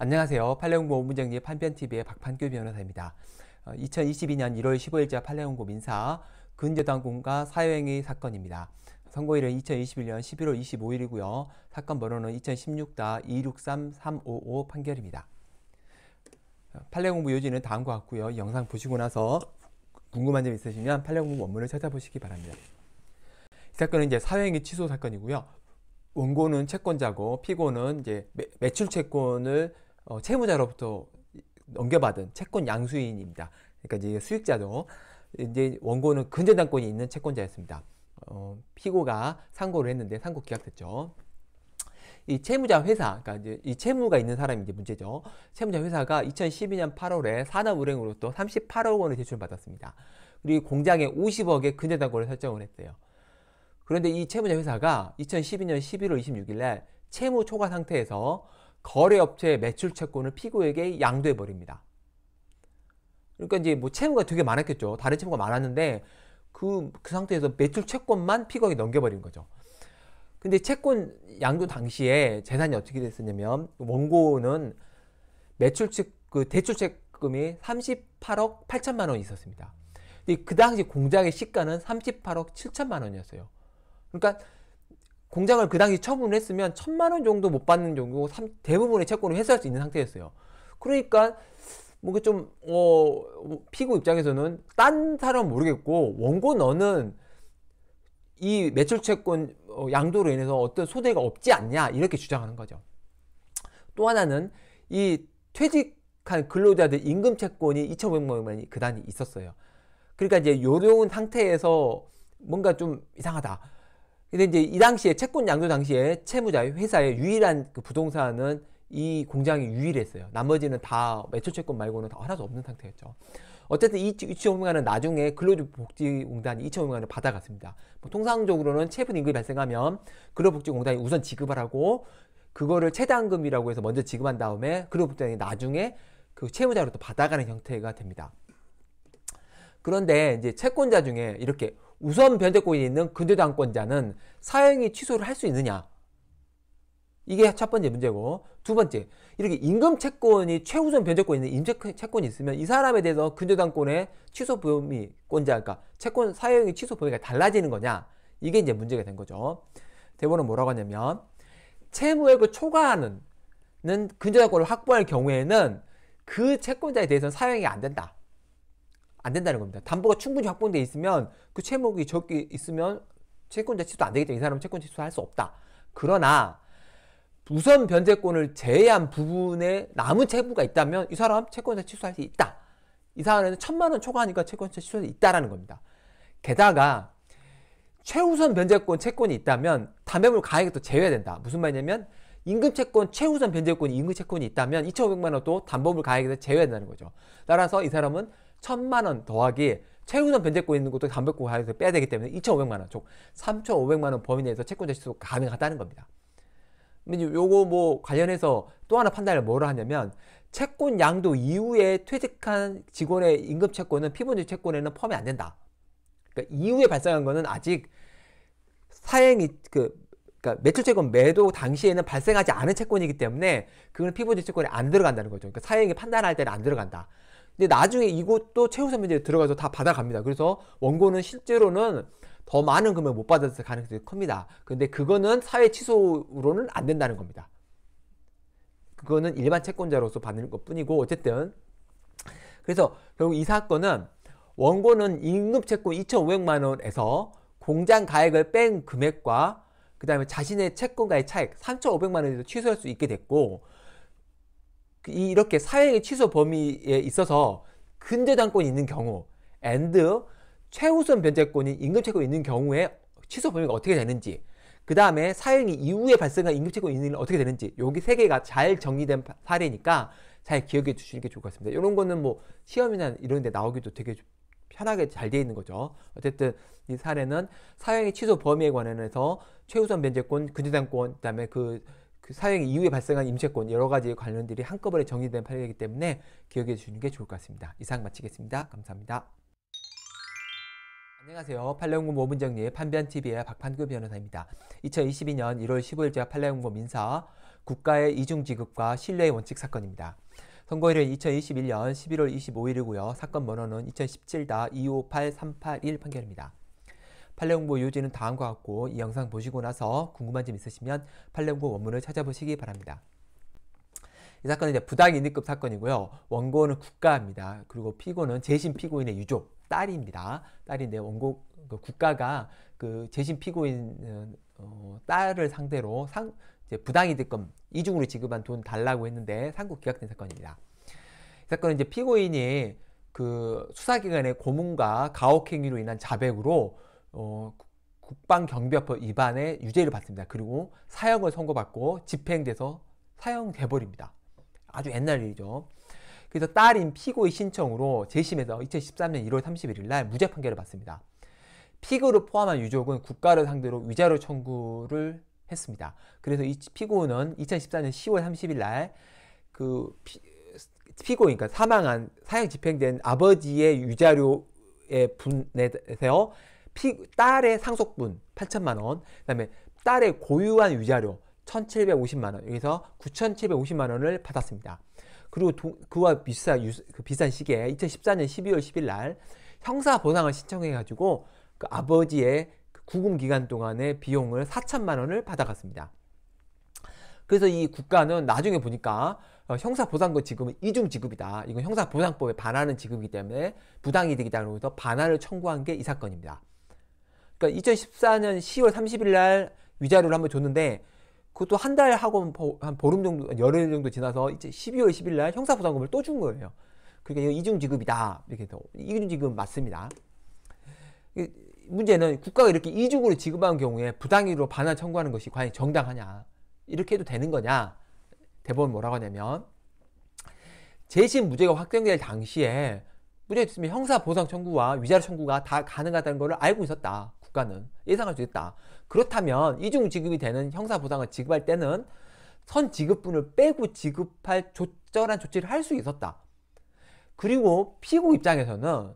안녕하세요. 팔레옹고 원문정리 판변TV의 박판규 변호사입니다. 2022년 1월 15일자 팔레옹고 민사 근저당공과 사형의 사건입니다. 선고일은 2021년 11월 25일이고요. 사건 번호는 2016-263355 판결입니다. 판례공부 어, 요지는 다음과 같고요. 영상 보시고 나서 궁금한 점 있으시면 판례공부 원문을 찾아보시기 바랍니다. 이 사건은 이제 사형의 취소 사건이고요. 원고는 채권자고 피고는 이제 매, 매출 채권을 어, 채무자로부터 넘겨받은 채권 양수인입니다. 그러니까 이제 수익자죠. 이제 원고는 근저당권이 있는 채권자였습니다. 어, 피고가 상고를 했는데 상고 기각됐죠. 이 채무자 회사, 그러니까 이제 이 채무가 있는 사람이 이제 문제죠. 채무자 회사가 2012년 8월에 산업은행으로부터 38억 원을 대출 받았습니다. 그리고 공장에 50억의 근저당권을 설정을 했어요. 그런데 이 채무자 회사가 2012년 11월 26일 날 채무 초과 상태에서 거래업체의 매출 채권을 피고에게 양도해 버립니다. 그러니까 이제 뭐 채무가 되게 많았겠죠. 다른 채무가 많았는데 그, 그 상태에서 매출 채권만 피고에게 넘겨버린 거죠. 근데 채권 양도 당시에 재산이 어떻게 됐었냐면 원고는 매출 측그 대출 책금이 38억 8천만 원 있었습니다. 근데 그 당시 공장의 시가는 38억 7천만 원이었어요. 그러니까 공장을그 당시 처분을 했으면 천만 원 정도 못 받는 정도 대부분의 채권을 회수할 수 있는 상태였어요. 그러니까 뭔가 뭐 좀 어, 피고 입장에서는 딴 사람 모르겠고 원고 너는 이 매출 채권 어, 양도로 인해서 어떤 소대가 없지 않냐 이렇게 주장하는 거죠. 또 하나는 이 퇴직한 근로자들 임금 채권이 2,500만 원이 그 단위 있었어요. 그러니까 이제 요런 상태에서 뭔가 좀 이상하다. 근데 이제 이 당시에 채권 양도 당시에 채무자 회사의 유일한 그 부동산은 이 공장이 유일했어요. 나머지는 다매출 채권 말고는 다 하나도 없는 상태였죠. 어쨌든 이 유치원공간은 나중에 근로복지공단이 이천원간을 받아갔습니다. 뭐 통상적으로는 채분 임금이 발생하면 근로복지공단이 우선 지급을 하고 그거를 최단금이라고 해서 먼저 지급한 다음에 근로복지공단이 나중에 그 채무자로부터 받아가는 형태가 됩니다. 그런데 이제 채권자 중에 이렇게 우선 변제권이 있는 근저당권자는 사형이 취소를 할 수 있느냐? 이게 첫 번째 문제고 두 번째 이렇게 임금 채권이 최우선 변제권이 있는 임금 채권이 있으면 이 사람에 대해서 근저당권의 취소 범위 권자 그러니까 채권 사용이 취소 범위가 달라지는 거냐 이게 이제 문제가 된 거죠 대법원은 뭐라고 하냐면 채무액을 초과하는 근저당권을 확보할 경우에는 그 채권자에 대해서는 사용이 안 된다 안 된다는 겁니다. 담보가 충분히 확보되어 있으면 그 채무이 적게 있으면 채권자 취소도 안되겠때이 사람은 채권 취소할 수 없다. 그러나 우선 변제권을 제외한 부분에 남은 채무가 있다면 이 사람 채권자 취소할 수 있다. 이 사람은 천만 원 초과하니까 채권자 취소할 수 있다라는 겁니다. 게다가 최우선 변제권 채권이 있다면 담배물 가액도 제외된다. 무슨 말이냐면 임금채권 최우선 변제권이 임금채권이 있다면 2,500만 원도 담보물 가액에서 제외된다는 거죠. 따라서 이 사람은 천만 원 더하기 최무는 변제고 있는 곳도 담보고 가에서 빼야 되기 때문에 2,500만 원, 즉 3,500만 원 범위 내에서 채권자 실도 가능하다는 겁니다. 요거 뭐 관련해서 또 하나 판단을 뭐로 하냐면 채권 양도 이후에 퇴직한 직원의 임금 채권은 피보증 채권에는 포함이 안 된다. 그러니까 이후에 발생한 거는 아직 사행이 그 그러니까 매출채권 매도 당시에는 발생하지 않은 채권이기 때문에 그건 피부증 채권에 안 들어간다는 거죠. 그러니까 사행이 판단할 때는 안 들어간다. 근데 나중에 이것도 최후 선배제 에 들어가서 다 받아갑니다. 그래서 원고는 실제로는 더 많은 금액 못 받았을 가능성이 큽니다. 근데 그거는 사회 취소로는 안 된다는 겁니다. 그거는 일반 채권자로서 받는 것 뿐이고 어쨌든 그래서 결국 이 사건은 원고는 임금채권 2,500만 원에서 공장 가액을 뺀 금액과 그 다음에 자신의 채권과의 차액 3,500만 원에서 취소할 수 있게 됐고 이렇게 사회의 취소 범위에 있어서 근저당권이 있는 경우 and 최우선 변제권이 임금 체권이 있는 경우에 취소 범위가 어떻게 되는지 그 다음에 사형이 이후에 발생한 임금 채권 있는 어떻게 되는지 여기 세 개가 잘 정리된 사례니까 잘 기억해 주시는 게 좋을 것 같습니다. 이런 거는 뭐 시험이나 이런 데 나오기도 되게 편하게 잘 되어 있는 거죠. 어쨌든 이 사례는 사형의 취소 범위에 관해서 최우선 변제권, 근저당권, 그다음에 그그 사형 이후에 발생한 임채권 여러 가지 관련들이 한꺼번에 정리된 판례이기 때문에 기억해 주시는 게 좋을 것 같습니다. 이상 마치겠습니다. 감사합니다. 안녕하세요. 판례연구 모분정리의 판변TV의 박판규 변호사입니다. 2022년 1월 15일자 판례연구 민사 국가의 이중지급과 신뢰의 원칙 사건입니다. 선고일은 2021년 11월 25일이고요. 사건 번호는 2017-258381 판결입니다. 팔레옹보 유지는 다음과 같고 이 영상 보시고 나서 궁금한 점 있으시면 팔레옹보 원문을 찾아보시기 바랍니다. 이 사건은 이제 부당이익급 사건이고요. 원고는 국가입니다. 그리고 피고는 재심 피고인의 유족, 딸입니다. 딸인데 원고 그 국가가 그 재심 피고인 어, 딸을 상대로 상, 부당이득금 이중으로 지급한 돈 달라고 했는데 상국 기각된 사건입니다. 이 사건은 이제 피고인이 그 수사기관의 고문과 가혹행위로 인한 자백으로 어, 국방경비법 위반의 유죄를 받습니다. 그리고 사형을 선고받고 집행돼서 사형돼 버립니다. 아주 옛날 일이죠. 그래서 딸인 피고의 신청으로 재심해서 2013년 1월 31일 날 무죄 판결을 받습니다. 피고를 포함한 유족은 국가를 상대로 위자료 청구를 했습니다. 그래서 이 피고는 2014년 10월 30일 날 그 피고 그러니까 사망한 사형 집행된 아버지의 위자료에 분해서 피, 딸의 상속분 8천만 원, 그다음에 딸의 고유한 위자료 1,750만 원, 여기서 9,750만 원을 받았습니다. 그리고 도, 그와 비슷한 유사, 그 비싼 시기에 2014년 12월 10일 날 형사 보상을 신청해 가지고 그 아버지의 그 구금 기간 동안의 비용을 4천만 원을 받아갔습니다. 그래서 이 국가는 나중에 보니까 어, 형사보상금 지금은 이중지급이다. 이건 형사보상법에 반하는 지급이기 때문에 부당이득이다. 그러면서 반환을 청구한 게 이 사건입니다. 그러니까 2014년 10월 30일 날 위자료를 한번 줬는데 그것도 한 달 하고 한 보름 정도 열흘 정도 지나서 이제 12월 10일 날 형사부담금을 또 준 거예요. 그러니까 이중지급이다 이렇게 해서 이중지급 맞습니다. 문제는 국가가 이렇게 이중으로 지급한 경우에 부당이로 반환 청구하는 것이 과연 정당하냐 이렇게 해도 되는 거냐 대법원 뭐라고 하냐면 재심 무죄가 확정될 당시에 무죄였으면 형사 보상 청구와 위자료 청구가 다 가능하다는 것을 알고 있었다. 국가는 예상할 수 있다. 그렇다면 이중 지급이 되는 형사 보상을 지급할 때는 선 지급분을 빼고 지급할 조절한 조치를 할 수 있었다. 그리고 피고 입장에서는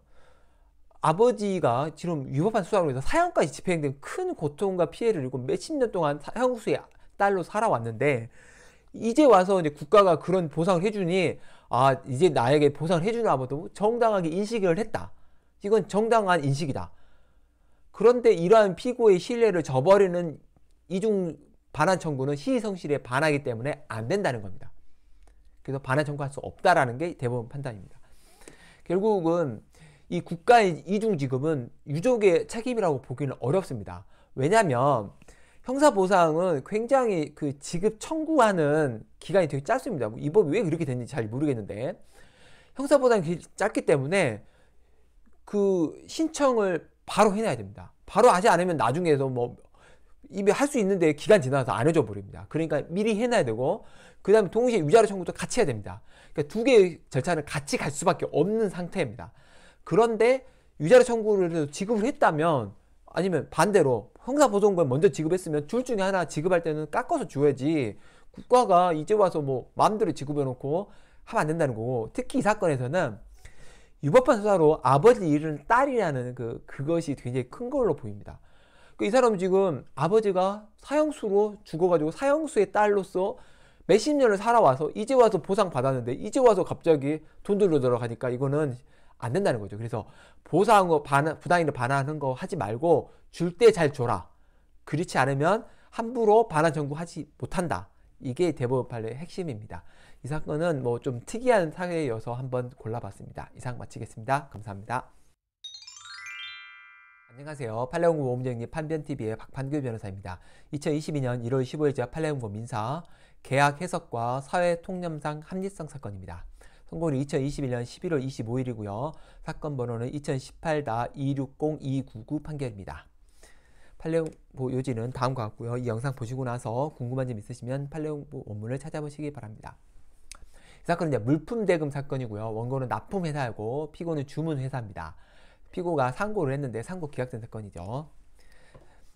아버지가 지금 위법한 수사로 인해서 사형까지 집행된 큰 고통과 피해를 입고 몇십 년 동안 형수의 딸로 살아왔는데 이제 와서 이제 국가가 그런 보상을 해주니 아 이제 나에게 보상을 해주나 보다 정당하게 인식을 했다. 이건 정당한 인식이다. 그런데 이러한 피고의 신뢰를 저버리는 이중 반환 청구는 시의성실에 반하기 때문에 안 된다는 겁니다. 그래서 반환 청구할 수 없다라는 게 대법원 판단입니다. 결국은 이 국가의 이중지급은 유족의 책임이라고 보기는 어렵습니다. 왜냐하면 형사보상은 굉장히 그 지급 청구하는 기간이 되게 짧습니다. 이 법이 왜 그렇게 됐는지 잘 모르겠는데 형사보상 짧기 때문에 그 신청을 바로 해놔야 됩니다. 바로 하지 않으면 나중에서 뭐 이미 할 수 있는데 기간 지나서 안 해줘 버립니다. 그러니까 미리 해놔야 되고 그 다음에 동시에 위자료 청구도 같이 해야 됩니다. 그러니까 두 개의 절차는 같이 갈 수밖에 없는 상태입니다. 그런데 위자료 청구를 지급을 했다면 아니면 반대로 형사보조금을 먼저 지급했으면 둘 중에 하나 지급할 때는 깎아서 줘야지 국가가 이제 와서 뭐 마음대로 지급해놓고 하면 안 된다는 거고 특히 이 사건에서는 유법한 수사로 아버지 잃은 딸이라는 그, 그것이 굉장히 큰 걸로 보입니다. 그 이 사람 지금 아버지가 사형수로 죽어가지고 사형수의 딸로서 몇십 년을 살아와서 이제 와서 보상 받았는데 이제 와서 갑자기 돈 돌려들어 가니까 이거는 안 된다는 거죠. 그래서 보상 반 부당이를 반환하는 거 하지 말고 줄 때 잘 줘라. 그렇지 않으면 함부로 반환 청구하지 못한다. 이게 대법원 판례의 핵심입니다. 이 사건은 뭐 좀 특이한 사례여서 한번 골라봤습니다. 이상 마치겠습니다. 감사합니다. 안녕하세요. 팔레옹고 모험정리 판변TV의 박판규 변호사입니다. 2022년 1월 15일자 팔레옹고 민사 계약 해석과 사회 통념상 합리성 사건입니다. 선고는 2021년 11월 25일이고요. 사건 번호는 2018-260299 판결입니다. 팔레옹보 뭐 요지는 다음과 같고요. 이 영상 보시고 나서 궁금한 점 있으시면 팔레옹보 원문을 찾아보시기 바랍니다. 사건은 이제 물품 대금 사건이고요. 원고는 납품 회사고 피고는 주문 회사입니다. 피고가 상고를 했는데 상고 기각된 사건이죠.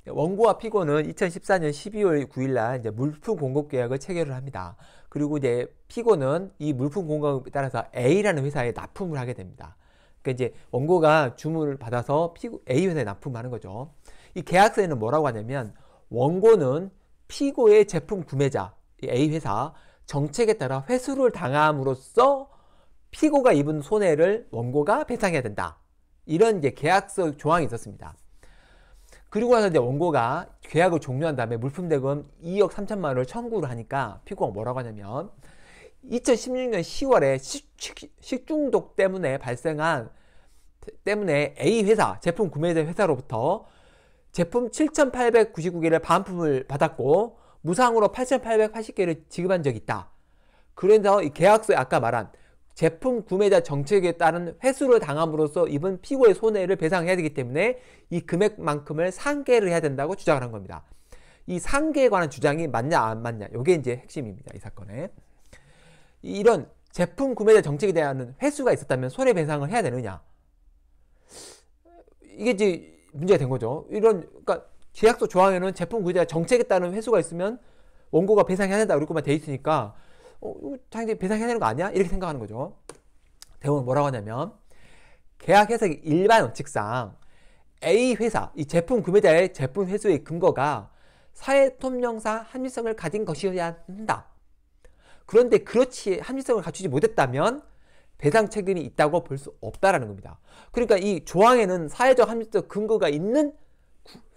원고와 피고는 2014년 12월 9일 날 이제 물품 공급 계약을 체결을 합니다. 그리고 이제 피고는 이 물품 공급에 따라서 A라는 회사에 납품을 하게 됩니다. 그러니까 이제 원고가 주문을 받아서 피고 A 회사에 납품하는 거죠. 이 계약서에는 뭐라고 하냐면 원고는 피고의 제품 구매자 A 회사 정책에 따라 회수를 당함으로써 피고가 입은 손해를 원고가 배상해야 된다. 이런 이제 계약서 조항이 있었습니다. 그리고 나서 이제 원고가 계약을 종료한 다음에 물품 대금 2억 3천만 원을 청구를 하니까 피고가 뭐라고 하냐면 2016년 10월에 식, 식 중독 때문에 발생한 때문에 A 회사 제품 구매자 회사로부터 제품 7,899개를 반품을 받았고 무상으로 8,880개를 지급한 적이 있다. 그래서 이 계약서에 아까 말한 제품 구매자 정책에 따른 회수를 당함으로써 입은 피고의 손해를 배상해야 되기 때문에 이 금액만큼을 상계를 해야 된다고 주장을 한 겁니다. 이 상계에 관한 주장이 맞냐 안 맞냐 이게 이제 핵심입니다. 이 사건에. 이런 제품 구매자 정책에 대한 회수가 있었다면 손해배상을 해야 되느냐. 이게 이제 문제가 된 거죠. 이런, 그러니까 계약서 조항에는 제품 구제자 정책에 따른 회수가 있으면 원고가 배상해야 된다 이렇게만 돼 있으니까 어, 이거 배상해야 되는 거 아니야? 이렇게 생각하는 거죠. 대원은 뭐라고 하냐면 계약 해석의 일반 원칙상 A 회사, 이 제품 구매자의 제품 회수의 근거가 사회통념사 합리성을 가진 것이어야 한다. 그런데 그렇지 합리성을 갖추지 못했다면 배상 책임이 있다고 볼 수 없다라는 겁니다. 그러니까 이 조항에는 사회적 합리적 근거가 있는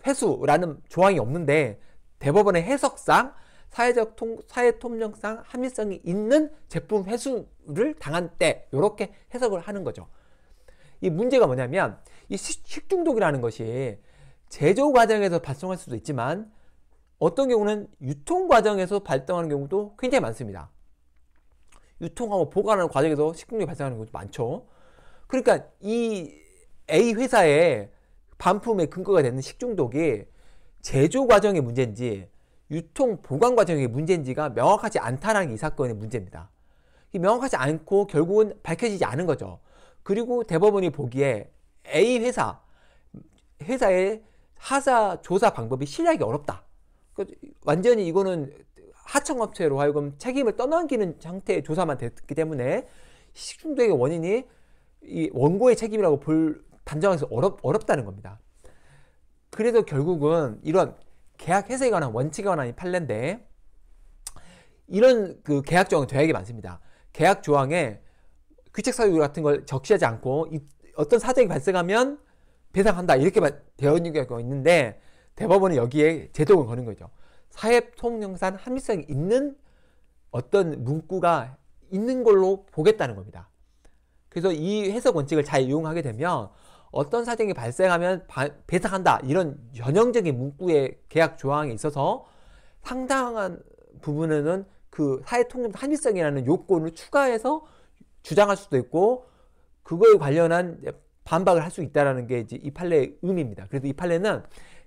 회수라는 조항이 없는데 대법원의 해석상 사회적 통, 사회 통념상 합리성이 있는 제품 회수를 당한 때 이렇게 해석을 하는 거죠. 이 문제가 뭐냐면 이 식중독이라는 것이 제조 과정에서 발생할 수도 있지만 어떤 경우는 유통 과정에서 발생하는 경우도 굉장히 많습니다. 유통하고 보관하는 과정에서 식중독이 발생하는 경우도 많죠. 그러니까 이 A 회사의 반품의 근거가 되는 식중독이 제조 과정의 문제인지 유통 보관 과정의 문제인지가 명확하지 않다라는 이 사건의 문제입니다. 명확하지 않고 결국은 밝혀지지 않은 거죠. 그리고 대법원이 보기에 A 회사, 회사의 하사 조사 방법이 신뢰하기 어렵다. 그 완전히 이거는 하청업체로 하여금 책임을 떠넘기는 형태의 조사만 됐기 때문에 식중독의 원인이 이 원고의 책임이라고 볼 단정해서 어렵, 어렵다는 겁니다. 그래서 결국은 이런 계약 해석에 관한 원칙에 관한 판례인데 이런 그 계약 조항 되게 많습니다. 계약 조항에 규칙 사유 같은 걸 적시하지 않고 어떤 사정이 발생하면 배상한다 이렇게 되어 있는 경 있는데 대법원은 여기에 제동을 거는 거죠. 사회 통영산 합리성이 있는 어떤 문구가 있는 걸로 보겠다는 겁니다. 그래서 이 해석 원칙을 잘 이용하게 되면 어떤 사정이 발생하면 배상한다 이런 전형적인 문구의 계약 조항에 있어서 상당한 부분에는 그 사회 통념 합의성이라는 요건을 추가해서 주장할 수도 있고 그거에 관련한 반박을 할 수 있다라는 게 이제 이 판례의 의미입니다. 그래서 이 판례는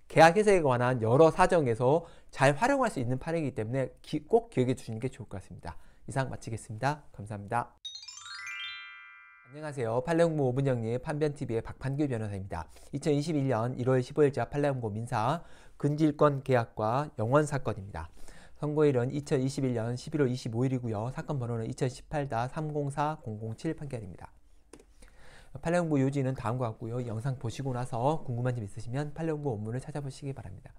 계약 해석에 관한 여러 사정에서 잘 활용할 수 있는 판례이기 때문에 기, 꼭 기억해 주시는 게 좋을 것 같습니다. 이상 마치겠습니다. 감사합니다. 안녕하세요. 팔레옹고 5분 정리 판변TV의 박판규 변호사입니다. 2021년 1월 15일자 팔레옹고 민사 근질권 계약과 영원 사건입니다. 선고일은 2021년 11월 25일이고요. 사건 번호는 2018-304-007 판결입니다. 팔레옹고 요지는 다음과 같고요. 영상 보시고 나서 궁금한 점 있으시면 팔레옹고 원문을 찾아보시기 바랍니다.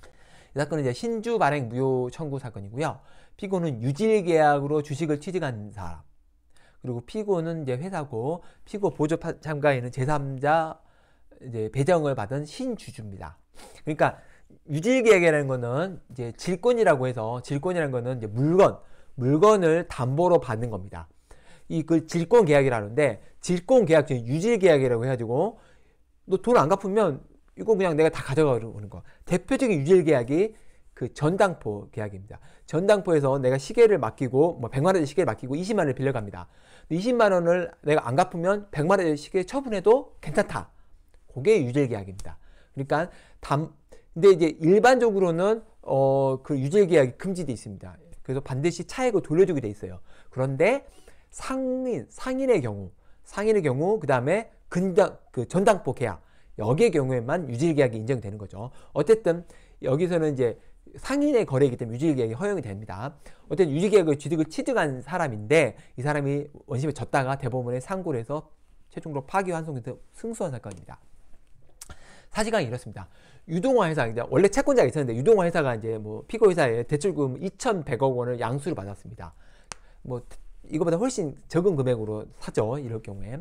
이 사건은 이제 신주 발행 무효 청구 사건이고요. 피고는 유질 계약으로 주식을 취득한 사람, 그리고 피고는 이제 회사고 피고 보조 참가인은 제3자 이제 배정을 받은 신주주입니다. 그러니까 유지계약이라는 거는 이제 질권이라고 해서 질권이라는 거는 이제 물건, 물건을 담보로 받는 겁니다. 이그 질권 계약이라는데 질권 계약 중 유지 계약이라고 해가지고 너 돈 안 갚으면 이거 그냥 내가 다 가져가는 거. 대표적인 유지 계약이 그 전당포 계약입니다. 전당포에서 내가 시계를 맡기고 뭐 100만 원짜 시계를 맡기고 20만 원을 빌려갑니다. 20만 원을 내가 안 갚으면 100만 원씩에 처분해도 괜찮다. 그게 유죄 계약입니다. 그러니까 담 근데 이제 일반적으로는 어 그 유죄 계약이 금지돼 있습니다. 그래서 반드시 차액을 돌려주게 돼 있어요. 그런데 상인 상인의 경우 상인의 경우 그다음에 근당 그 전당포 계약 여기의 경우에만 유죄 계약이 인정되는 거죠. 어쨌든 여기서는 이제 상인의 거래이기 때문에 유지계약이 허용이 됩니다. 어쨌든 유지계약을 취득을 취득한 사람인데 이 사람이 원심에 졌다가 대법원에 상고를 해서 최종으로 파기환송돼서 승소한 사건입니다. 사실관이 이렇습니다. 유동화 회사, 원래 채권자가 있었는데 유동화 회사가 이제 뭐 피고 회사의 대출금 2,100억 원을 양수를 받았습니다. 뭐 이거보다 훨씬 적은 금액으로 사죠. 이럴 경우에.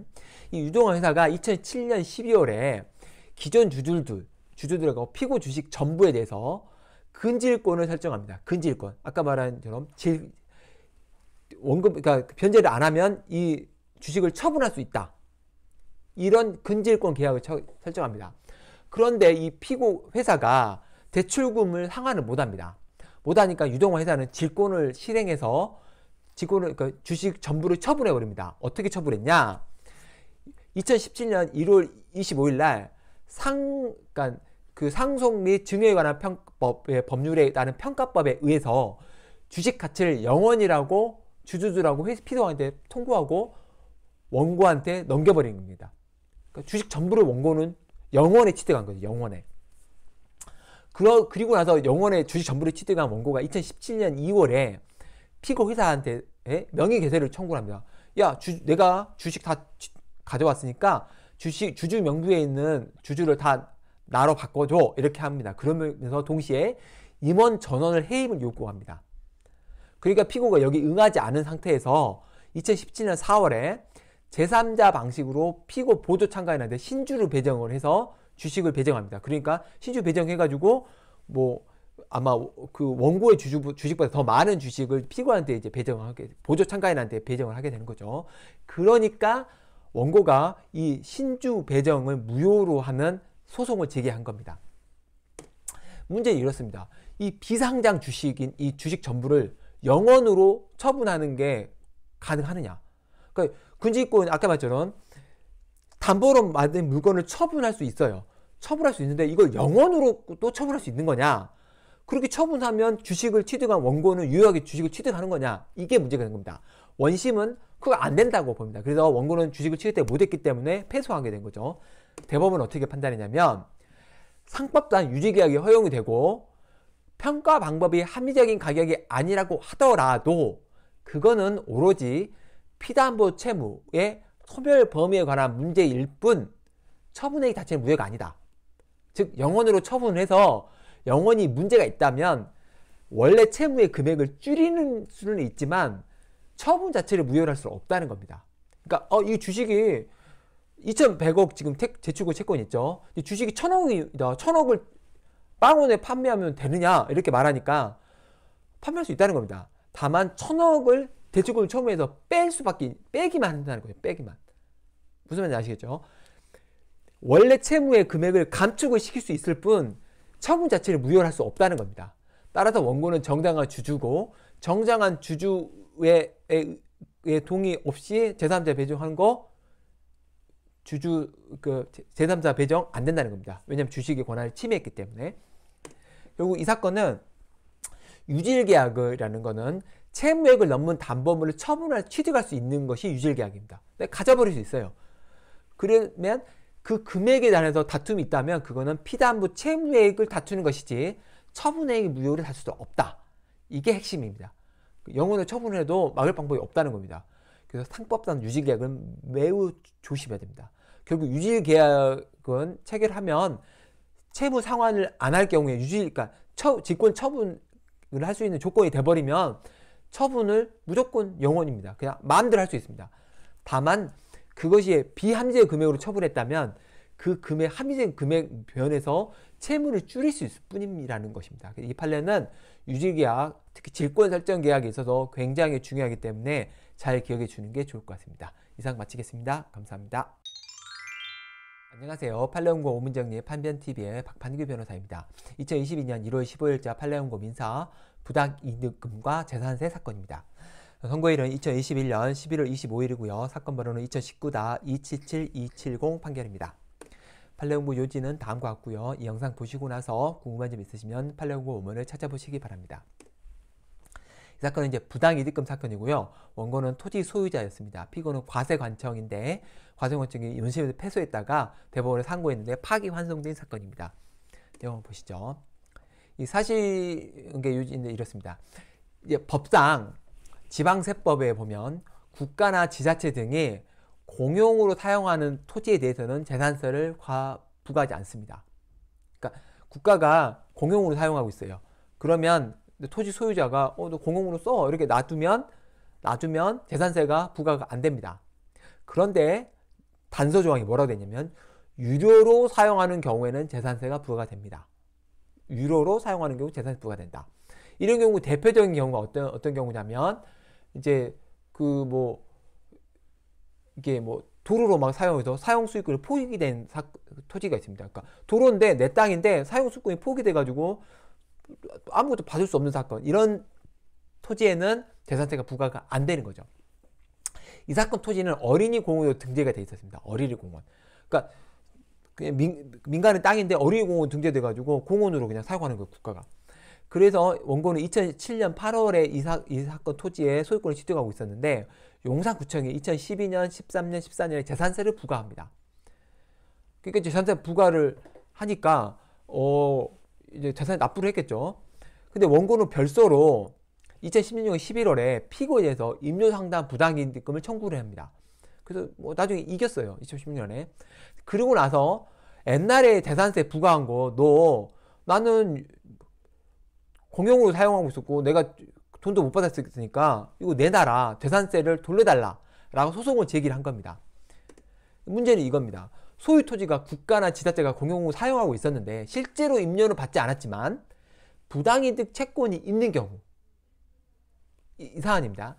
이 유동화 회사가 2007년 12월에 기존 주주들, 주주들과 피고 주식 전부에 대해서 근질권을 설정합니다. 근질권. 아까 말한 처럼 질, 원금, 그러니까 변제를 안 하면 이 주식을 처분할 수 있다. 이런 근질권 계약을 처, 설정합니다. 그런데 이 피고 회사가 대출금을 상환을 못 합니다. 못 하니까 유동화 회사는 질권을 실행해서 직권을 그러니까 주식 전부를 처분해 버립니다. 어떻게 처분했냐? 2017년 1월 25일 날 상, 그러니까 그 상속 및 증여에 관한 평법의 예, 법률에 따른 평가법에 의해서 주식 가치를 영원이라고 주주들하고 회 피도한테 통보하고 원고한테 넘겨버린 겁니다. 그러니까 주식 전부를 원고는 영원에 취득한 거죠. 영원에. 그러, 그리고 나서 영원에 주식 전부를 취득한 원고가 2017년 2월에 피고 회사한테 예, 명의 개세를 청구 합니다. 야, 주, 내가 주식 다 가져왔으니까 주식 주주 명부에 있는 주주를 다 나로 바꿔줘 이렇게 합니다. 그러면서 동시에 임원 전원을 해임을 요구합니다. 그러니까 피고가 여기 응하지 않은 상태에서 2017년 4월에 제3자 방식으로 피고 보조 참가인한테 신주를 배정을 해서 주식을 배정합니다. 그러니까 신주 배정해가지고 뭐 아마 그 원고의 주주, 주식보다 더 많은 주식을 피고한테 이제 배정하게 보조 참가인한테 배정을 하게 되는 거죠. 그러니까 원고가 이 신주 배정을 무효로 하는 소송을 제기한 겁니다. 문제 는 이렇습니다. 이 비상장 주식인 이 주식 전부를 영원으로 처분하는 게 가능하느냐? 그러니까 군직권 아까 말처럼 담보로 만든 물건을 처분할 수 있어요. 처분할 수 있는데 이걸 영원으로 또 처분할 수 있는 거냐? 그렇게 처분하면 주식을 취득한 원고는 유효하게 주식을 취득하는 거냐? 이게 문제가 된 겁니다. 원심은 그거 안 된다고 봅니다. 그래서 원고는 주식을 취득 때 못했기 때문에 패소하게 된 거죠. 대법원 어떻게 판단했냐면 상법 또한 유지계약이 허용이 되고 평가 방법이 합리적인 가격이 아니라고 하더라도 그거는 오로지 피담보 채무의 소멸 범위에 관한 문제일 뿐 처분액 자체는 무효가 아니다. 즉 영원으로 처분해서 영원히 문제가 있다면 원래 채무의 금액을 줄이는 수는 있지만 처분 자체를 무효할 수는 없다는 겁니다. 그러니까 어, 이 주식이 2,100억 지금 태, 재출금 채권 있죠. 주식이 1,000억이다. 1,000억을 빵원에 판매하면 되느냐 이렇게 말하니까 판매할 수 있다는 겁니다. 다만 1,000억을 대출금을 처음에서 뺄 수밖에 빼기만 한다는 거예요. 빼기만. 무슨 말인지 아시겠죠? 원래 채무의 금액을 감축을 시킬 수 있을 뿐 처분 자체를 무효할 수 없다는 겁니다. 따라서 원고는 정당한 주주고 정당한 주주의 동의 없이 제3자 배정하는거 주주 그 제3자 배정 안 된다는 겁니다. 왜냐하면 주식의 권한을 침해했기 때문에 결국 이 사건은 유질계약이라는 거는 채무액을 넘는 담보물을 처분할 취득할 수 있는 것이 유질계약입니다. 네, 가져버릴 수 있어요. 그러면 그 금액에 대해서 다툼이 있다면 그거는 피담보 채무액을 다투는 것이지 처분액 무효를 할 수도 없다. 이게 핵심입니다. 그 영혼을 처분해도 막을 방법이 없다는 겁니다. 그래서 상법상 유지계약은 매우 조심해야 됩니다. 결국 유지 계약은 체결하면 채무 상환을 안 할 경우에 유지 그러니까 처, 직권 처분을 할 수 있는 조건이 돼 버리면 처분을 무조건 영원입니다. 그냥 마음대로 할 수 있습니다. 다만 그것이 비함제 금액으로 처분했다면 그 금액 합의된 금액 변에서 채무를 줄일 수 있을 뿐이라는 것입니다. 이 판례는 유지계약, 특히 질권 설정 계약에 있어서 굉장히 중요하기 때문에 잘 기억해 주는 게 좋을 것 같습니다. 이상 마치겠습니다. 감사합니다. 안녕하세요. 팔레온고 오문정리 판변TV의 박판규 변호사입니다. 2022년 1월 15일자 팔레온고 민사 부당 이득금과 재산세 사건입니다. 선고일은 2021년 11월 25일이고요. 사건 번호는 2 0 1 2 7 2 7 0 판결입니다. 팔레온고 요지는 다음과 같고요. 이 영상 보시고 나서 궁금한 점 있으시면 팔레온고 오문을 찾아보시기 바랍니다. 이 사건은 이제 부당이득금 사건이고요. 원고는 토지 소유자였습니다. 피고는 과세관청인데 과세관청이 연시을 패소했다가 대법원에 상고했는데 파기환송된 사건입니다. 내용 보시죠. 이 사실관계 유지인데 이렇습니다. 이제 법상 지방세법에 보면 국가나 지자체 등이 공용으로 사용하는 토지에 대해서는 재산세를 부과하지 않습니다. 그러니까 국가가 공용으로 사용하고 있어요. 그러면 토지 소유자가 어, 너 공용으로 써 이렇게 놔두면 놔두면 재산세가 부과가 안 됩니다. 그런데 단서 조항이 뭐라고 되냐면 유료로 사용하는 경우에는 재산세가 부과가 됩니다. 유료로 사용하는 경우 재산세 부과된다. 이런 경우 대표적인 경우가 어떤 어떤 경우냐면 이제 그 뭐 이게 뭐 도로로 막 사용해서 사용 수익금이 포기된 사, 토지가 있습니다. 그러니까 도로인데 내 땅인데 사용 수익금이 포기돼 가지고 아무것도 받을 수 없는 사건 이런 토지에는 재산세가 부과가 안 되는 거죠. 이 사건 토지는 어린이 공원으로 등재가 돼 있었습니다. 어린이 공원. 그러니까 그냥 민, 민간의 땅인데 어린이 공원 등재돼 가지고 공원으로 그냥 사용하는 거예요, 국가가. 그래서 원고는 2007년 8월에 이, 사, 이 사건 토지에 소유권을 취득하고 있었는데 용산구청이 2012년, 13년, 14년에 재산세를 부과합니다. 그러니까 재산세 부과를 하니까 어 이제 재산에 납부를 했겠죠. 근데 원고는 별도로 2016년 11월에 피고에서 임료상담 부당이익금을 청구를 합니다. 그래서 뭐 나중에 이겼어요. 2016년에. 그러고 나서 옛날에 재산세 부과한 거 너 나는 공용으로 사용하고 있었고 내가 돈도 못 받았으니까 이거 내놔라 재산세를 돌려달라 라고 소송을 제기를 한 겁니다. 문제는 이겁니다. 소유 토지가 국가나 지자체가 공용으로 사용하고 있었는데 실제로 임료를 받지 않았지만 부당이득 채권이 있는 경우 이, 이 사안입니다.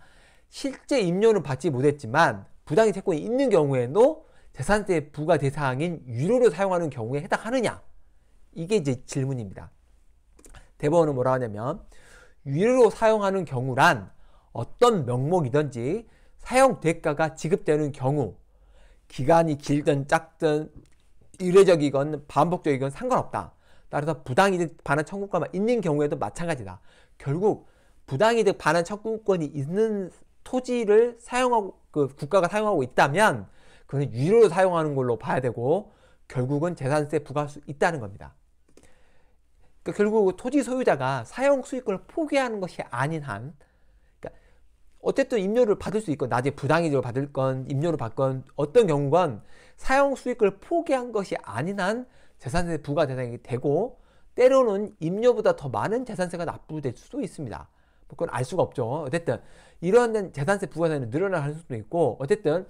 실제 임료를 받지 못했지만 부당이득 채권이 있는 경우에도 재산세 부과 대상인 유료로 사용하는 경우에 해당하느냐 이게 이제 질문입니다. 대법원은 뭐라 하냐면 유료로 사용하는 경우란 어떤 명목이든지 사용 대가가 지급되는 경우 기간이 길든 짧든 이례적이건 반복적이건 상관없다. 따라서 부당이득 반환 청구권만 있는 경우에도 마찬가지다. 결국 부당이득 반환 청구권이 있는 토지를 사용하고 그 국가가 사용하고 있다면 그는 유료로 사용하는 걸로 봐야 되고 결국은 재산세 부과할 수 있다는 겁니다. 그러니까 결국 토지 소유자가 사용 수익권을 포기하는 것이 아닌 한 어쨌든 임료를 받을 수 있건 낮에 부당이득을 받을 건 임료를 받건 어떤 경우건 사용 수익을 포기한 것이 아닌 한 재산세 부과 대상이 되고 때로는 임료보다 더 많은 재산세가 납부될 수도 있습니다. 뭐 그건 알 수가 없죠. 어쨌든 이러한 재산세 부과세는 늘어날 수도 있고 어쨌든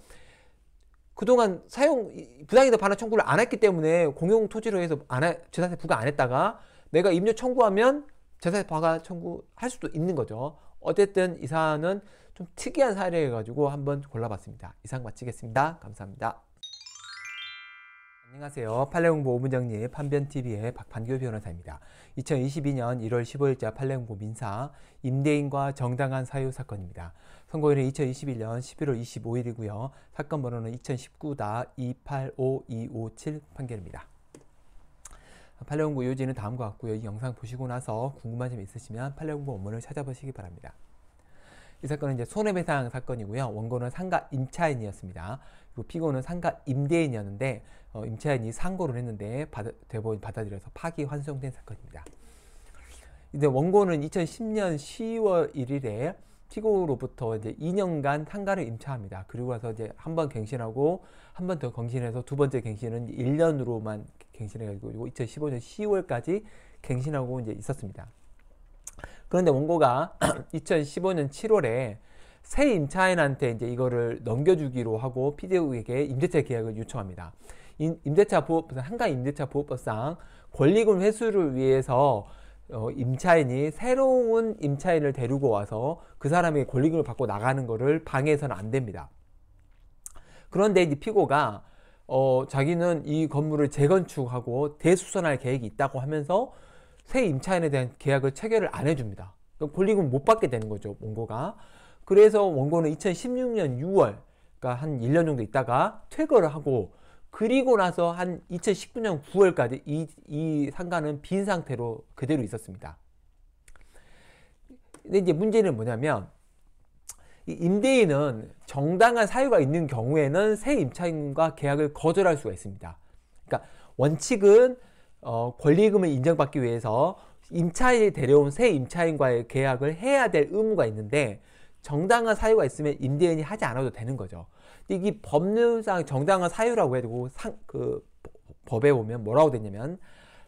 그동안 사용 부당이득 반환 청구를 안 했기 때문에 공용 토지로 해서 안 하, 재산세 부과 안 했다가 내가 임료 청구하면 재산세 부과 청구할 수도 있는 거죠. 어쨌든 이 사안은 좀 특이한 사례여가지고 한번 골라봤습니다. 이상 마치겠습니다. 감사합니다. 안녕하세요. 판례공보 오문정리 판변TV의 박판규 변호사입니다. 2022년 1월 15일자 판례공보 민사 임대인과 정당한 사유 사건입니다. 선고일은 2021년 11월 25일이고요. 사건 번호는 2019-285257 판결입니다. 팔레온고 요지는 다음과 같고요. 이 영상 보시고 나서 궁금한 점 있으시면 팔레온고 원문을 찾아보시기 바랍니다. 이 사건은 이제 손해배상 사건이고요. 원고는 상가 임차인이었습니다. 그리고 피고는 상가 임대인이었는데 어, 임차인이 상고를 했는데 받아, 대법원이 받아들여서 파기환송된 사건입니다. 이제 원고는 2010년 10월 1일에 피고로부터 이제 2년간 상가를 임차합니다. 그리고 나서 이제 한 번 갱신하고 한 번 더 갱신해서 두 번째 갱신은 1년으로만 갱신해가지고 2015년 10월까지 갱신하고 이제 있었습니다. 그런데 원고가 2015년 7월에 새 임차인한테 이제 이거를 넘겨주기로 하고 피디에게 임대차 계약을 요청합니다. 임, 대차 보호법상 한가 임대차 보호법상 권리금 회수를 위해서 어, 임차인이 새로운 임차인을 데리고 와서 그 사람의 권리금을 받고 나가는 것을 방해해서는 안 됩니다. 그런데 이제 피고가 어, 자기는 이 건물을 재건축하고 대수선할 계획이 있다고 하면서 새 임차인에 대한 계약을 체결을 안 해줍니다. 그럼 권리금 못 받게 되는 거죠, 원고가. 그래서 원고는 2016년 6월, 그러니까 한 1년 정도 있다가 퇴거를 하고, 그리고 나서 한 2019년 9월까지 이, 이 상가는 빈 상태로 그대로 있었습니다. 근데 이제 문제는 뭐냐면, 임대인은 정당한 사유가 있는 경우에는 새 임차인과 계약을 거절할 수가 있습니다. 그러니까 원칙은 어, 권리금을 인정받기 위해서 임차인이 데려온 새 임차인과의 계약을 해야 될 의무가 있는데 정당한 사유가 있으면 임대인이 하지 않아도 되는 거죠. 이게 법률상 정당한 사유라고 해도 상, 그 법에 보면 뭐라고 되냐면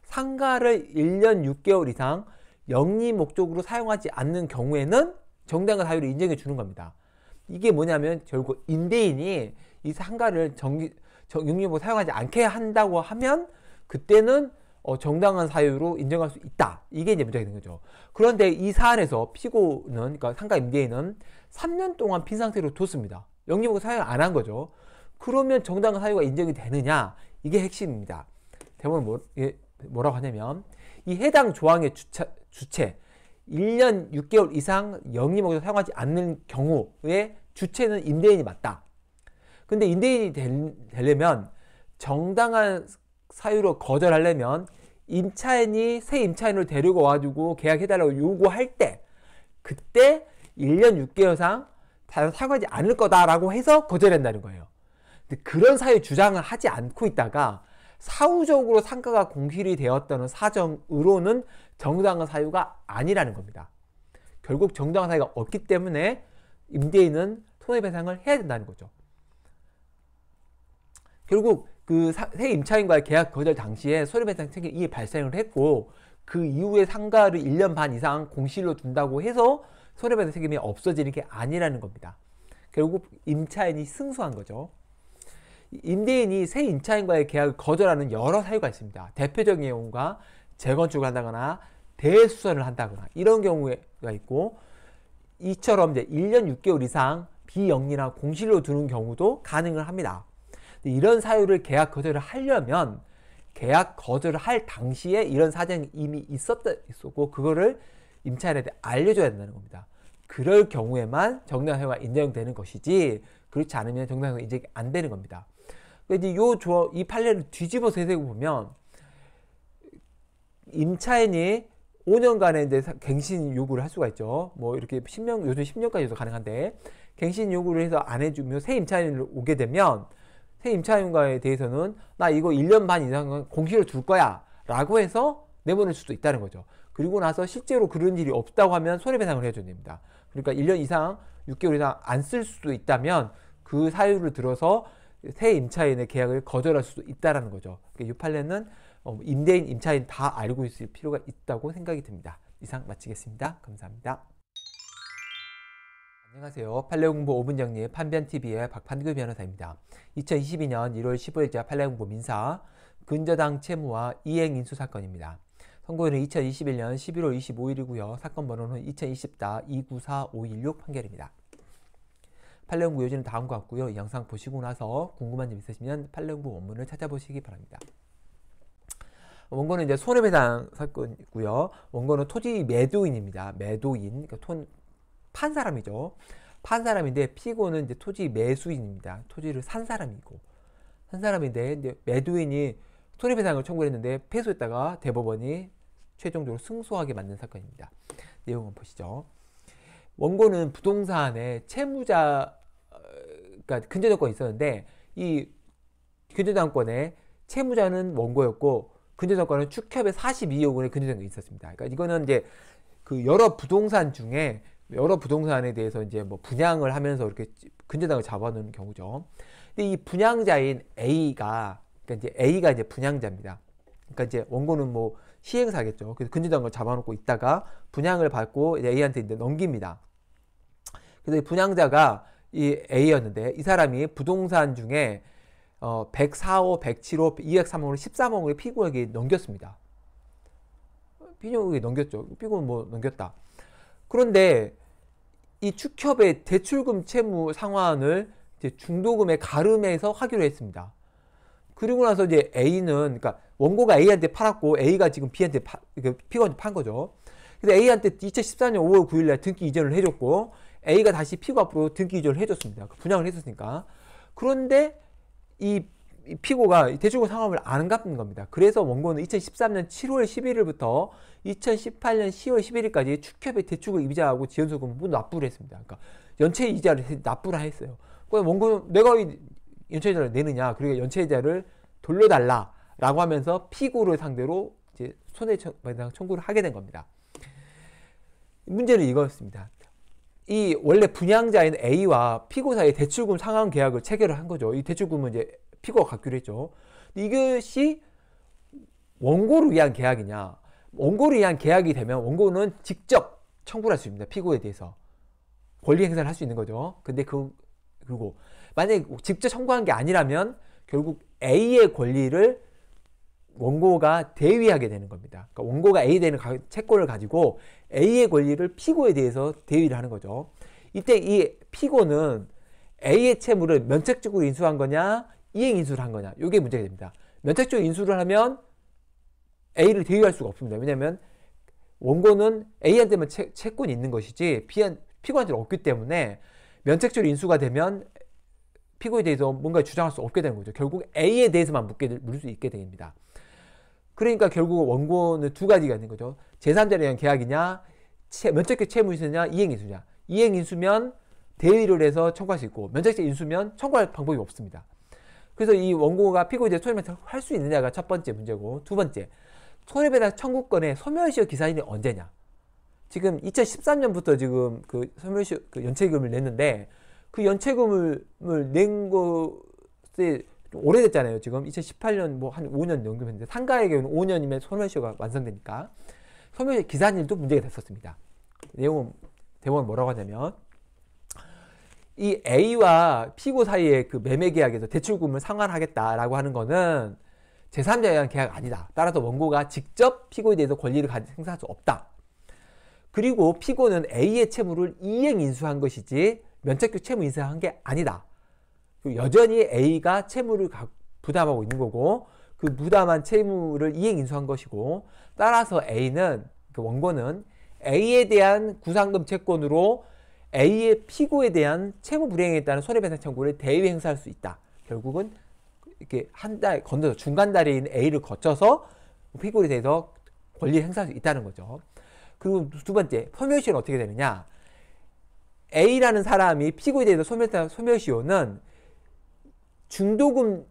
상가를 1년 6개월 이상 영리 목적으로 사용하지 않는 경우에는 정당한 사유를 인정해 주는 겁니다. 이게 뭐냐면 결국 임대인이 이 상가를 정기 용역으 사용하지 않게 한다고 하면 그때는 어, 정당한 사유로 인정할 수 있다. 이게 이제 문제가 되는 거죠. 그런데 이 사안에서 피고는 그러니까 상가 임대인은 3년 동안 빈 상태로 뒀습니다. 영리보 사용 안 한 거죠. 그러면 정당한 사유가 인정이 되느냐? 이게 핵심입니다. 대법원 뭐, 예, 라고 하냐면 이 해당 조항의 주차, 주체 1년 6개월 이상 영리목에서 사용하지 않는 경우에 주체는 임대인이 맞다. 근데 임대인이 되려면 정당한 사유로 거절하려면 임차인이 새 임차인을 데리고 와가지고 계약해달라고 요구할 때 그때 1년 6개월 이상 사용하지 않을 거다라고 해서 거절한다는 거예요. 근데 그런 사유 주장을 하지 않고 있다가 사후적으로 상가가 공실이 되었다는 사정으로는 정당한 사유가 아니라는 겁니다. 결국 정당한 사유가 없기 때문에 임대인은 손해배상을 해야 된다는 거죠. 결국 그 새 임차인과의 계약 거절 당시에 손해배상 책임이 발생을 했고 그 이후에 상가를 1년 반 이상 공실로 둔다고 해서 손해배상 책임이 없어지는 게 아니라는 겁니다. 결국 임차인이 승소한 거죠. 임대인이 새 임차인과의 계약을 거절하는 여러 사유가 있습니다. 대표적인 경우가 재건축을 한다거나 대수선을 한다거나 이런 경우가 있고 이처럼 이제 1년 6개월 이상 비영리나 공실로 두는 경우도 가능을 합니다. 이런 사유를 계약 거절을 하려면 계약 거절을 할 당시에 이런 사정이 이미 있었다 있었고 그거를 임차인에게 알려줘야 된다는 겁니다. 그럴 경우에만 정당사유가 인정되는 것이지 그렇지 않으면 정당사유가 인정이 안 되는 겁니다. 그러니까 이제 요 조, 이 판례를 뒤집어 세세고 보면 임차인이 5년간의 이제 갱신 요구를 할 수가 있죠. 뭐 이렇게 10년 요즘 10년까지도 가능한데 갱신 요구를 해서 안 해주면 새 임차인을 오게 되면 새 임차인과에 대해서는 나 이거 1년 반 이상은 공시를 둘 거야라고 해서 내보낼 수도 있다는 거죠. 그리고 나서 실제로 그런 일이 없다고 하면 손해배상을 해줘야 됩니다. 그러니까 1년 이상 6개월 이상 안 쓸 수도 있다면 그 사유를 들어서 새 임차인의 계약을 거절할 수도 있다라는 거죠. 그러니까 이 판례는 어, 임대인, 임차인 다 알고 있을 필요가 있다고 생각이 듭니다. 이상 마치겠습니다. 감사합니다. 안녕하세요. 판례공부 5분 정리 판변TV의 박판규 변호사입니다. 2022년 1월 15일자 판례공부 민사 근저당 채무와 이행 인수 사건입니다. 선고일은 2021년 11월 25일이고요. 사건 번호는 2 0 2 0 294-516 판결입니다. 팔레옹부 요지는 다음과 같고요. 영상 보시고 나서 궁금한 점 있으시면 팔레옹부 원문을 찾아보시기 바랍니다. 원고는 이제 손해배상 사건이고요. 원고는 토지 매도인입니다. 매도인, 그러니까 판 사람이죠. 판 사람인데 피고는 이제 토지 매수인입니다. 토지를 산 사람이고 산 사람인데 이제 매도인이 손해배상을 청구했는데 패소했다가 대법원이 최종적으로 승소하게 만든 사건입니다. 내용은 보시죠. 원고는 부동산의 채무자 그러니까 근저 조건이 있었는데 이 근저 정권에 채무자는 원고였고 근저 정권은 축협에 42억 원의 근저 정권이 있었습니다. 그러니까 이거는 이제 그 여러 부동산 중에 여러 부동산에 대해서 이제 뭐 분양을 하면서 이렇게 근저당을 잡아놓은 경우죠. 근데 이 분양자인 A가 그러니까 이제 A가 이제 분양자입니다. 그러니까 이제 원고는 뭐 시행사겠죠. 그래서 근저당을 잡아놓고 있다가 분양을 받고 이제 A한테 이제 넘깁니다. 그래서 분양자가 이 A였는데 이 사람이 부동산 중에 어, 104호, 107호, 203호를 13호를 피고에게 넘겼습니다. 피고에게 넘겼죠. 피고는 뭐 넘겼다. 그런데 이 축협의 대출금 채무 상환을 중도금에 가름해서 하기로 했습니다. 그리고 나서 이제 A는 그러니까 원고가 A한테 팔았고 A가 지금 B한테 파, 그 피고한테 판 거죠. 그래서 A한테 2014년 5월 9일 날 등기 이전을 해줬고 A가 다시 피고 앞으로 등기조를 해줬습니다. 그 분양을 해줬으니까. 그런데 이 피고가 대출권 상환을 안 갚는 겁니다. 그래서 원고는 2013년 7월 11일부터 2018년 10월 11일까지 축협에 대출금 이자하고 지연소금 모두 납부를 했습니다. 그러니까 연체 이자를 납부를 했어요. 그러니 원고는 내가 연체 이자를 내느냐, 그리고 그러니까 연체 이자를 돌려달라라고 하면서 피고를 상대로 이제 손해배상 청구를 하게 된 겁니다. 문제는 이거였습니다. 이 원래 분양자인 A와 피고 사이 대출금 상환 계약을 체결을 한 거죠. 이 대출금은 이제 피고가 갖기로 했죠. 이것이 원고를 위한 계약이냐? 원고를 위한 계약이 되면 원고는 직접 청구를 할 수 있습니다. 피고에 대해서 권리 행사를 할 수 있는 거죠. 근데 그 그리고 만약에 직접 청구한 게 아니라면 결국 A의 권리를 원고가 대위하게 되는 겁니다. 그러니까 원고가 A 되는 채권을 가지고 A의 권리를 피고에 대해서 대위를 하는 거죠. 이때 이 피고는 A의 채무를 면책적으로 인수한 거냐 이행 인수를 한 거냐 이게 문제가 됩니다. 면책적 으로 인수를 하면 A를 대위할 수가 없습니다. 왜냐하면 원고는 A한테만 채, 권이 있는 것이지 B한, 피고한테는 없기 때문에 면책적 으로 인수가 되면 피고에 대해서 뭔가 주장할 수 없게 되는 거죠. 결국 A에 대해서만 묻게, 물을 수 있게 됩니다. 그러니까 결국 원고는 두 가지가 있는 거죠. 제3자에 대한 계약이냐, 채, 면책계 채무 인수냐, 이행 인수냐. 이행 인수면 대의를 해서 청구할 수 있고 면책세 인수면 청구할 방법이 없습니다. 그래서 이 원고가 피고인의 손해배상 할수 있느냐가 첫 번째 문제고 두 번째 손해배상 청구권의 소멸시효 기사인이 언제냐. 지금 2013년부터 지금 그 소멸시효 그 연체금을 냈는데 그 연체금을 낸 것에 오래됐잖아요. 지금 2018년 뭐 한 5년 연금했는데 상가의 경우는 5년이면 소멸시효가 완성되니까 소멸 기사일도 문제가 됐었습니다. 내용은 대본 뭐라고 하냐면 이 A와 피고 사이의 그 매매 계약에서 대출금을 상환하겠다라고 하는 거는 제3자에 의한 계약 아니다. 따라서 원고가 직접 피고에 대해서 권리를 행사할 수 없다. 그리고 피고는 A의 채무를 이행 인수한 것이지 면책규 채무 인수한 게 아니다. 여전히 A가 채무를 부담하고 있는 거고 그 부담한 채무를 이행 인수한 것이고 따라서 A는 그 원고는 A에 대한 구상금 채권으로 A의 피고에 대한 채무 불이행에 따른 손해배상 청구를 대위 행사할 수 있다. 결국은 이렇게 한 달 건너서 중간 다리인 A를 거쳐서 피고에 대해서 권리 행사할 수 있다는 거죠. 그리고 두 번째 소멸시효는 어떻게 되느냐? A라는 사람이 피고에 대해서 소멸, 소멸시효는 중도금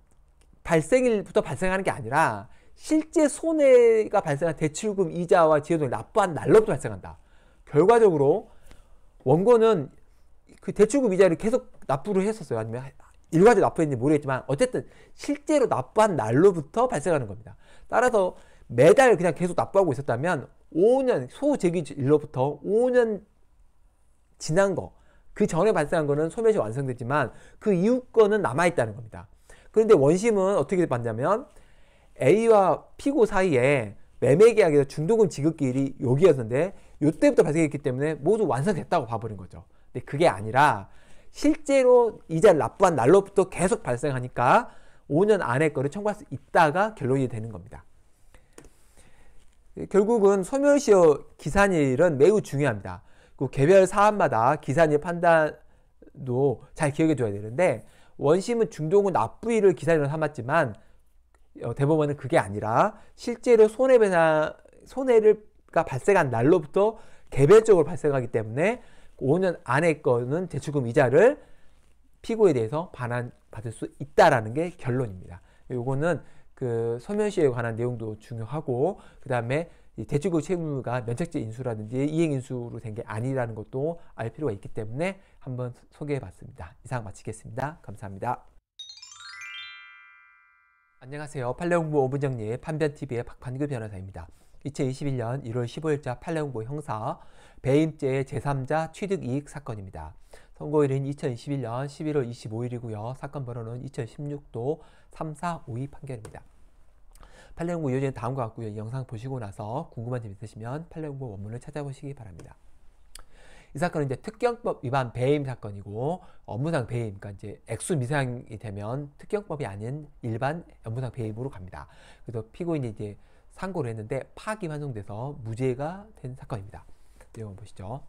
발생일부터 발생하는 게 아니라 실제 손해가 발생한 대출금 이자와 지연을 납부한 날로부터 발생한다. 결과적으로 원고는 그 대출금 이자를 계속 납부를 했었어요. 아니면 일괄적으로 납부했는지 모르겠지만 어쨌든 실제로 납부한 날로부터 발생하는 겁니다. 따라서 매달 그냥 계속 납부하고 있었다면 5년 소재기일로부터 5년 지난 거그 전에 발생한 거는 소멸시 완성됐지만 그 이후 거는 남아있다는 겁니다. 그런데 원심은 어떻게 봤냐면 A와 P고 사이에 매매계약에서 중도금 지급기일이 여기였는데 요때부터 발생했기 때문에 모두 완성됐다고 봐버린 거죠. 근데 그게 아니라 실제로 이자를 납부한 날로부터 계속 발생하니까 5년 안에 거를 청구할 수 있다가 결론이 되는 겁니다. 결국은 소멸시효 기산일은 매우 중요합니다. 그 개별 사안마다 기사님 판단도 잘 기억해 줘야 되는데 원심은 중도은 납부일을 기사로 으 삼았지만 어, 대법원은 그게 아니라 실제로 손해배상 손해를가 발생한 날로부터 개별적으로 발생하기 때문에 5년 안에 거는 대출금 이자를 피고에 대해서 반환 받을 수 있다라는 게 결론입니다. 요거는 그 서면시에 관한 내용도 중요하고 그 다음에 대출교 채무가 면책제 인수라든지 이행 인수로 된 게 아니라는 것도 알 필요가 있기 때문에 한번 소개해 봤습니다. 이상 마치겠습니다. 감사합니다. 안녕하세요. 판례홍보 5분 정리 판변TV의 박판규 변호사입니다. 2021년 1월 15일자 판례홍보 형사 배임죄 제3자 취득이익 사건입니다. 선고일은 2021년 11월 25일이고요. 사건 번호는 2016도 3452 판결입니다. 팔레온고요지는 다음과 같고요. 영상 보시고 나서 궁금한 점 있으시면 팔레옹고 원문을 찾아보시기 바랍니다. 이 사건은 이제 특경법 위반 배임 사건이고 업무상 배임, 그러니까 이제 액수 미상이 되면 특경법이 아닌 일반 업무상 배임으로 갑니다. 그래서 피고인이 이제 상고를 했는데 파기 환송돼서 무죄가 된 사건입니다. 내용 보시죠.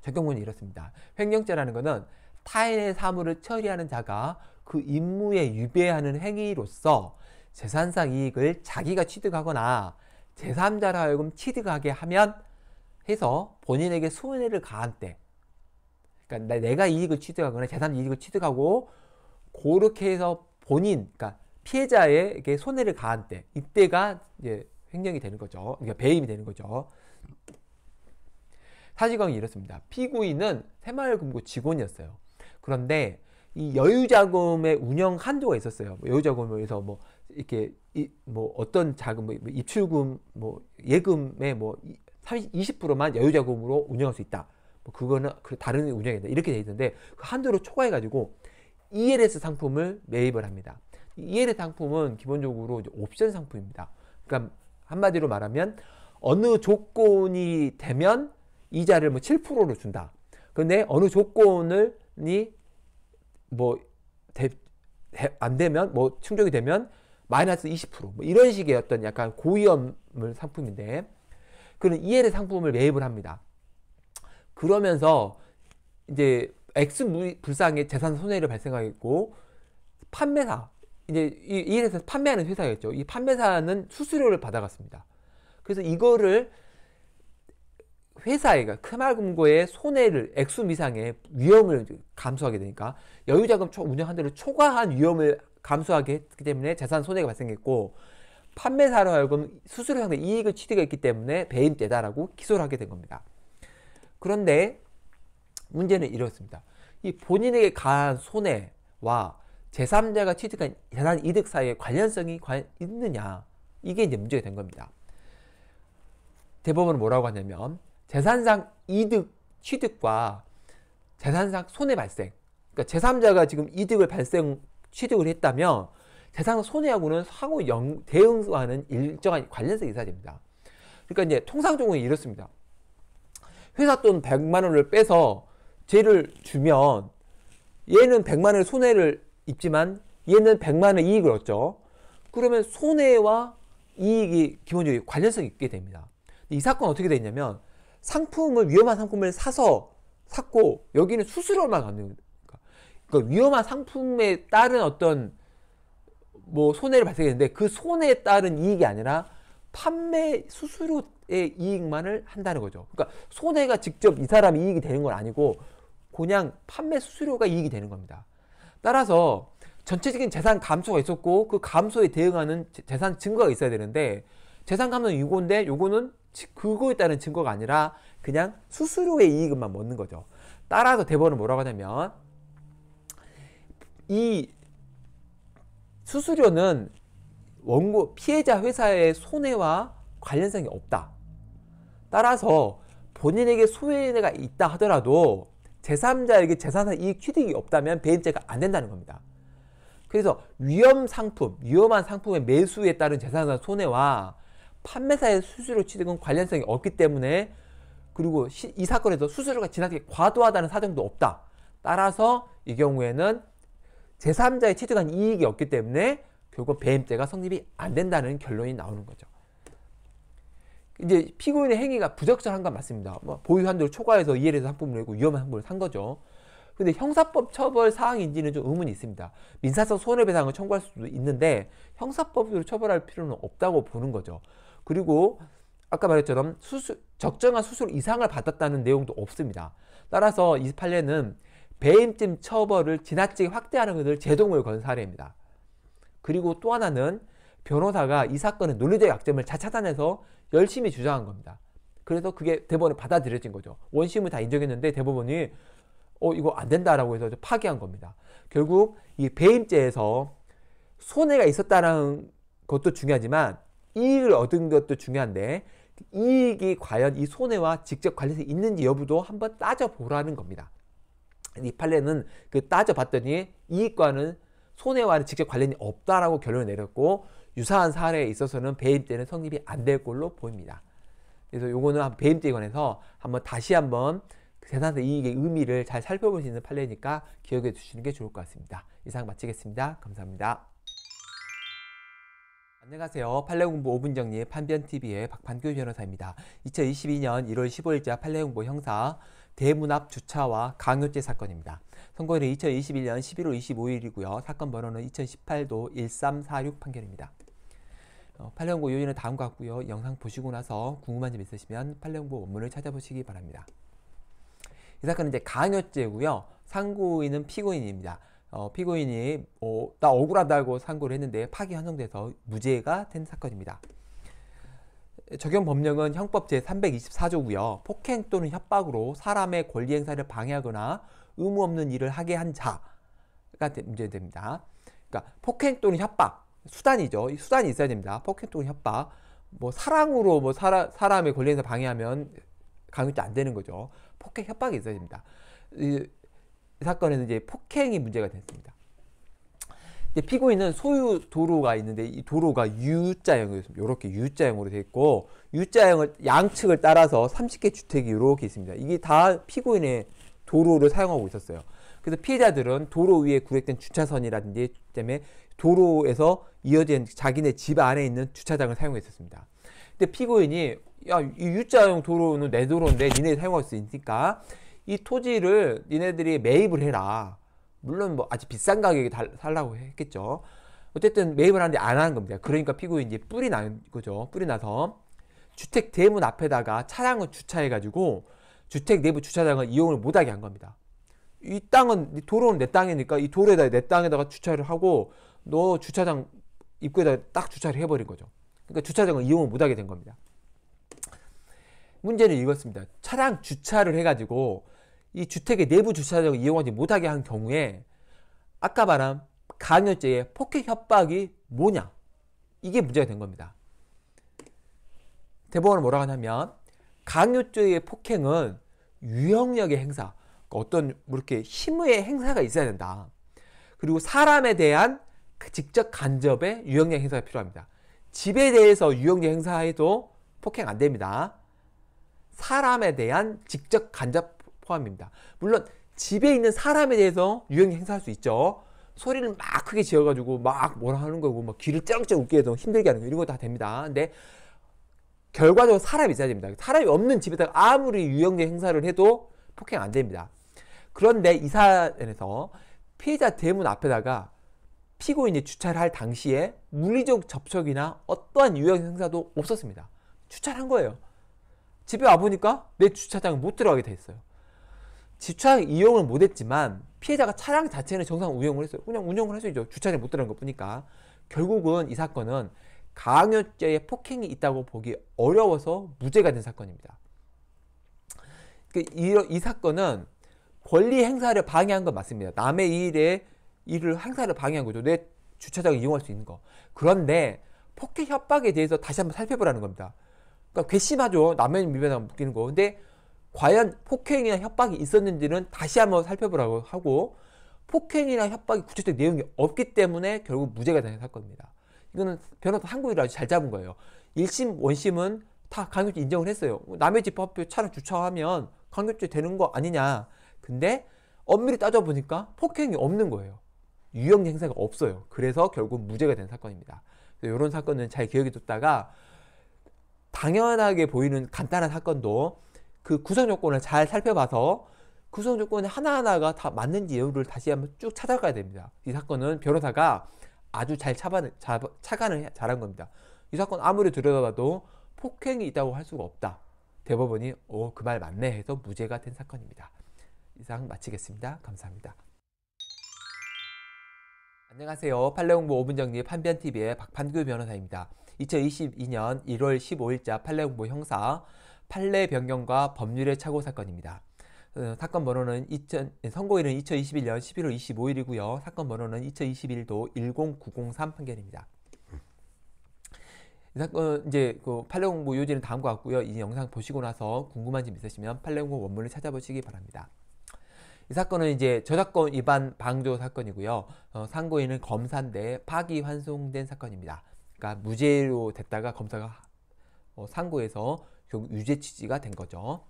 적용문이 이렇습니다. 횡령죄라는 것은 타인의 사물을 처리하는 자가 그 임무에 유배하는 행위로서 재산상 이익을 자기가 취득하거나 제3자로 하여금 취득하게 하면 해서 본인에게 손해를 가한 때 그러니까 내가 이익을 취득하거나 재산 이익을 취득하고 그렇게 해서 본인 그러니까 피해자에게 손해를 가한 때 이때가 이제 횡령이 되는 거죠. 그러니까 배임이 되는 거죠. 사실관계 이렇습니다. 피고인은 새마을금고 직원이었어요. 그런데 이 여유자금의 운영 한도가 있었어요. 여유자금에서 뭐 이렇게 이, 뭐 어떤 자금 뭐 입출금 뭐 예금의 뭐 30, 20%만 여유 자금으로 운영할 수 있다. 뭐 그거는 그 다른 운영이 다 이렇게 돼 있는데 그 한도를 초과해 가지고 ELS 상품을 매입을 합니다. ELS 상품은 기본적으로 옵션 상품입니다. 그러니까 한마디로 말하면 어느 조건이 되면 이자를 뭐 7%로 준다. 근데 어느 조건을뭐안 되면 뭐 충족이 되면 마이너스 20%뭐 이런 식의 어떤 약간 고위험물 상품인데 그는 EL의 상품을 매입을 합니다. 그러면서 이제 X 불상의 재산 손해를 발생하겠고 판매사 이제 EL에서 판매하는 회사였죠. 이 판매사는 수수료를 받아갔습니다. 그래서 이거를 회사가 그러니까 크말금고의 손해를 액수 미상의 위험을 감수하게 되니까 여유자금 운영한 대로 초과한 위험을 감소하게 했기 때문에 재산 손해가 발생했고 판매사로 하여금 수수료 상대 이익을 취득했기 때문에 배임죄다라고 기소를 하게 된 겁니다. 그런데 문제는 이렇습니다. 이 본인에게 가한 손해와 제3자가 취득한 재산 이득 사이에 관련성이 과연 있느냐 이게 이제 문제가 된 겁니다. 대법원은 뭐라고 하냐면 재산상 이득 취득과 재산상 손해 발생 그러니까 제3자가 지금 이득을 발생 취득을 했다면 대상 손해하고는 상호 영, 대응하는 일정한 관련성이 있어야 됩니다. 그러니까 이제 통상적으로 이렇습니다. 회사 돈 100만 원을 빼서 쟤를 주면 얘는 100만 원의 손해를 입지만 얘는 100만 원의 이익을 얻죠. 그러면 손해와 이익이 기본적인 관련성이 있게 됩니다. 이 사건 어떻게 됐냐면 상품을 위험한 상품을 사서 샀고 여기는 수수료만 그 위험한 상품에 따른 어떤 뭐 손해를 발생했는데 그 손해에 따른 이익이 아니라 판매 수수료의 이익만을 한다는 거죠. 그러니까 손해가 직접 이 사람이 이익이 되는 건 아니고 그냥 판매 수수료가 이익이 되는 겁니다. 따라서 전체적인 재산 감소가 있었고 그 감소에 대응하는 재산 증거가 있어야 되는데 재산 감소는 이건데 이거는 그거에 따른 증거가 아니라 그냥 수수료의 이익만 먹는 거죠. 따라서 대법은 뭐라고 하냐면 이 수수료는 원고 피해자 회사의 손해와 관련성이 없다. 따라서 본인에게 소외가 있다 하더라도 제3자에게 재산상 이익 취득이 없다면 배임죄가 안 된다는 겁니다. 그래서 위험 상품, 위험한 상품의 매수에 따른 재산상 손해와 판매사의 수수료 취득은 관련성이 없기 때문에 그리고 시, 이 사건에서 수수료가 지나치게 과도하다는 사정도 없다. 따라서 이 경우에는 제3자의 취득한 이익이 없기 때문에 결국 배임죄가 성립이 안 된다는 결론이 나오는 거죠. 이제 피고인의 행위가 부적절한 건 맞습니다. 뭐 보유 한도를 초과해서 이해 해서 상품을 내고 위험한 상품을 산 거죠. 근데 형사법 처벌 사항인지는 좀 의문이 있습니다. 민사상 손해배상을 청구할 수도 있는데 형사법으로 처벌할 필요는 없다고 보는 거죠. 그리고 아까 말했처럼 수수, 적정한 수술 이상을 받았다는 내용도 없습니다. 따라서 28년은 배임죄 처벌을 지나치게 확대하는 것을 제동을 건 사례입니다. 그리고 또 하나는 변호사가 이 사건의 논리적 약점을 자차단해서 열심히 주장한 겁니다. 그래서 그게 대법원에 받아들여진 거죠. 원심을 다 인정했는데 대법원이 어 이거 안 된다라고 해서 파기한 겁니다. 결국 이 배임죄에서 손해가 있었다는 것도 중요하지만 이익을 얻은 것도 중요한데 이익이 과연 이 손해와 직접 관련이 있는지 여부도 한번 따져보라는 겁니다. 이 판례는 그 따져봤더니 이익과는 손해와는 직접 관련이 없다라고 결론을 내렸고 유사한 사례에 있어서는 배임때는 성립이 안 될 걸로 보입니다. 그래서 요거는 배임때에 관해서 한번 다시 한번 재산세 이익의 의미를 잘 살펴볼 수 있는 판례니까 기억해 주시는 게 좋을 것 같습니다. 이상 마치겠습니다. 감사합니다. 안녕하세요. 판례공부 5분 정리 판변TV의 박판규 변호사입니다. 2022년 1월 15일자 판례공부 형사 대문 앞 주차와 강요죄 사건입니다. 선고일은 2021년 11월 25일이고요. 사건 번호는 2018도 1346 판결입니다. 어, 판례연 요지는 다음과 같고요. 영상 보시고 나서 궁금한 점 있으시면 판례연 원문을 찾아보시기 바랍니다. 이 사건은 이제 강요죄고요. 상고인은 피고인입니다. 어, 피고인이 어, 나 억울하다고 상고를 했는데 파기 환송돼서 무죄가 된 사건입니다. 적용 법령은 형법 제324조고요. 폭행 또는 협박으로 사람의 권리 행사를 방해하거나 의무 없는 일을 하게 한 자가 문제됩니다. 그러니까 폭행 또는 협박 수단이죠. 수단이 있어야 됩니다. 폭행 또는 협박 뭐 사랑으로 뭐 사라, 사람의 권리 행사 방해하면 강요죄 안 되는 거죠. 폭행 협박이 있어야 됩니다. 이, 이 사건에는 이제 폭행이 문제가 됐습니다. 피고인은 소유 도로가 있는데 이 도로가 U자형으로 이렇게 U자형으로 되어 있고 U자형을 양측을 따라서 30개 주택이 이렇게 있습니다. 이게 다 피고인의 도로를 사용하고 있었어요. 그래서 피해자들은 도로 위에 구획된 주차선이라든지 때문에 도로에서 이어진 자기네 집 안에 있는 주차장을 사용했었습니다. 근데 피고인이 야, 이 U자형 도로는 내 도로인데 니네 사용할 수 있으니까 이 토지를 니네들이 매입을 해라. 물론 뭐 아주 비싼 가격에 달, 살라고 했겠죠. 어쨌든 매입을 하는데 안 하는 겁니다. 그러니까 피고인이 제 뿔이 나는 거죠. 뿔이 나서 주택 대문 앞에다가 차량을 주차해가지고 주택 내부 주차장을 이용을 못하게 한 겁니다. 이 땅은 도로는 내 땅이니까 이 도로에다 내 땅에다가 주차를 하고 너 주차장 입구에다 딱 주차를 해버린 거죠. 그러니까 주차장을 이용을 못하게 된 겁니다. 문제는 이것입니다. 차량 주차를 해가지고 이 주택의 내부 주차장을 이용하지 못하게 한 경우에 아까 말한 강요죄의 폭행 협박이 뭐냐 이게 문제가 된 겁니다. 대법원은 뭐라고 하냐면 강요죄의 폭행은 유형력의 행사 그러니까 어떤 뭐 이렇게 힘의 행사가 있어야 된다. 그리고 사람에 대한 그 직접 간접의 유형력 행사가 필요합니다. 집에 대해서 유형력 행사해도 폭행 안 됩니다. 사람에 대한 직접 간접 포함입니다. 물론 집에 있는 사람에 대해서 유형이 행사할 수 있죠. 소리를 막 크게 지어가지고 막 뭐라 하는 거고 막 귀를 짱짱 웃게 해서 힘들게 하는 거 이런 거 다 됩니다. 근데 결과적으로 사람이 있어야 됩니다. 사람이 없는 집에다가 아무리 유형제 행사를 해도 폭행 안 됩니다. 그런데 이 사안에서 피해자 대문 앞에다가 피고인이 주차를 할 당시에 물리적 접촉이나 어떠한 유형 행사도 없었습니다. 주차를 한 거예요. 집에 와보니까 내 주차장 못 들어가게 돼 있어요. 주차 이용을 못했지만 피해자가 차량 자체는 정상 운영을 했어요. 그냥 운영을 할 수 있죠. 주차를 못 들어간 거 보니까. 결국은 이 사건은 강요죄의 폭행이 있다고 보기 어려워서 무죄가 된 사건입니다. 그 이, 이 사건은 권리 행사를 방해한 건 맞습니다. 남의 일에 일을 행사를 방해한 거죠. 내 주차장을 이용할 수 있는 거. 그런데 폭행 협박에 대해서 다시 한번 살펴보라는 겁니다. 그러니까 괘씸하죠. 남의 미변을 묶이는 거. 근데 과연 폭행이나 협박이 있었는지는 다시 한번 살펴보라고 하고 폭행이나 협박이 구체적 내용이 없기 때문에 결국 무죄가 되는 사건입니다. 이거는 변호사 한국이 아주 잘 잡은 거예요. 1심, 원심은 다 강요죄 인정을 했어요. 남의 집 앞에 차를 주차하면 강요죄 되는 거 아니냐. 근데 엄밀히 따져보니까 폭행이 없는 거예요. 유형 행사가 없어요. 그래서 결국 무죄가 된 사건입니다. 이런 사건은 잘 기억해 뒀다가 당연하게 보이는 간단한 사건도 그 구성 요건을 잘 살펴봐서 구성 요건 이 하나하나가 다 맞는지 여부를 다시 한번 쭉 찾아가야 됩니다. 이 사건은 변호사가 아주 잘 차반, 차, 차관을 잘한 겁니다. 이 사건 아무리 들여다봐도 폭행이 있다고 할 수가 없다. 대법원이 오그말 어, 맞네 해서 무죄가 된 사건입니다. 이상 마치겠습니다. 감사합니다. 안녕하세요. 판례공부 5분 정리 판변TV의 박판규 변호사입니다. 2022년 1월 15일자 판례공부 형사 판례 변경과 법률의 착오 사건입니다. 어, 사건 번호는 2000, 예, 선고일은 2021년 11월 25일이고요. 사건 번호는 2021도 10903 판결입니다. 이 사건 어, 이제 그 판례 공부 요지는 다음과 같고요. 이 영상 보시고 나서 궁금한 점 있으시면 판례 공부 원문을 찾아보시기 바랍니다. 이 사건은 이제 저작권 위반 방조 사건이고요. 어, 상고인은 검사인데 파기 환송된 사건입니다. 그러니까 무죄로 됐다가 검사가 어, 상고에서 결국 유죄 취지가 된 거죠.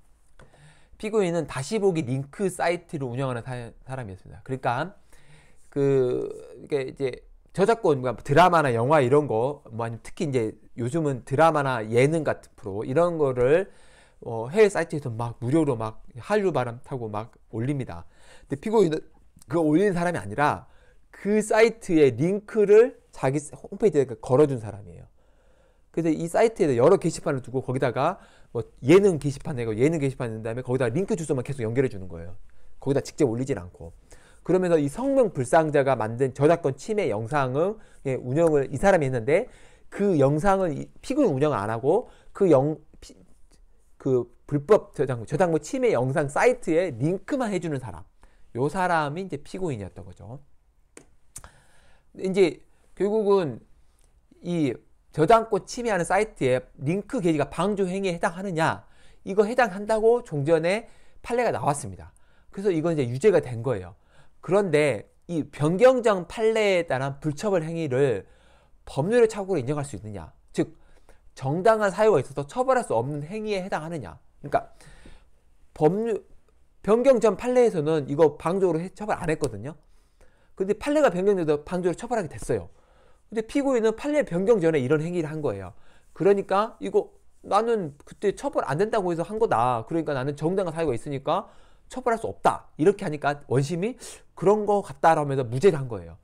피고인은 다시 보기 링크 사이트를 운영하는 사, 람이었습니다 그러니까 그 이게 이제 저작권 그러니까 드라마나 영화 이런 거뭐 아니면 특히 이제 요즘은 드라마나 예능 같은 프로 이런 거를 어, 해외 사이트에서 막 무료로 막 한류 바람 타고 막 올립니다. 근데 피고인은 그 올리는 사람이 아니라 그 사이트에 링크를 자기 홈페이지에 걸어준 사람이에요. 그래서 이 사이트에 여러 게시판을 두고 거기다가 뭐 예능 게시판 내고 예능 게시판 낸 다음에 거기다 링크 주소만 계속 연결해 주는 거예요. 거기다 직접 올리진 않고. 그러면서 이 성명 불상자가 만든 저작권 침해 영상을 예, 운영을 이 사람이 했는데 그 영상을 피그는 운영 안 하고 그 영, 그 불법 저작권, 저작물 침해 영상 사이트에 링크만 해주는 사람. 요 사람이 이제 피고인이었던 거죠. 이제 결국은 이 저당권 침해하는 사이트에 링크 게시가 방조 행위에 해당하느냐 이거 해당한다고 종전에 판례가 나왔습니다. 그래서 이건 이제 유죄가 된 거예요. 그런데 이 변경정 판례에 따른 불처벌 행위를 법률의 착오로 인정할 수 있느냐 즉 정당한 사유가 있어서 처벌할 수 없는 행위에 해당하느냐 그러니까 법률 변경전 판례에서는 이거 방조로 처벌 안 했거든요 근데 판례가 변경돼서 방조로 처벌하게 됐어요 근데 피고인은 판례 변경 전에 이런 행위를 한 거예요. 그러니까 이거 나는 그때 처벌 안 된다고 해서 한 거다. 그러니까 나는 정당한 사유가 있으니까 처벌할 수 없다. 이렇게 하니까 원심이 그런 거 같다라면서 무죄를 한 거예요.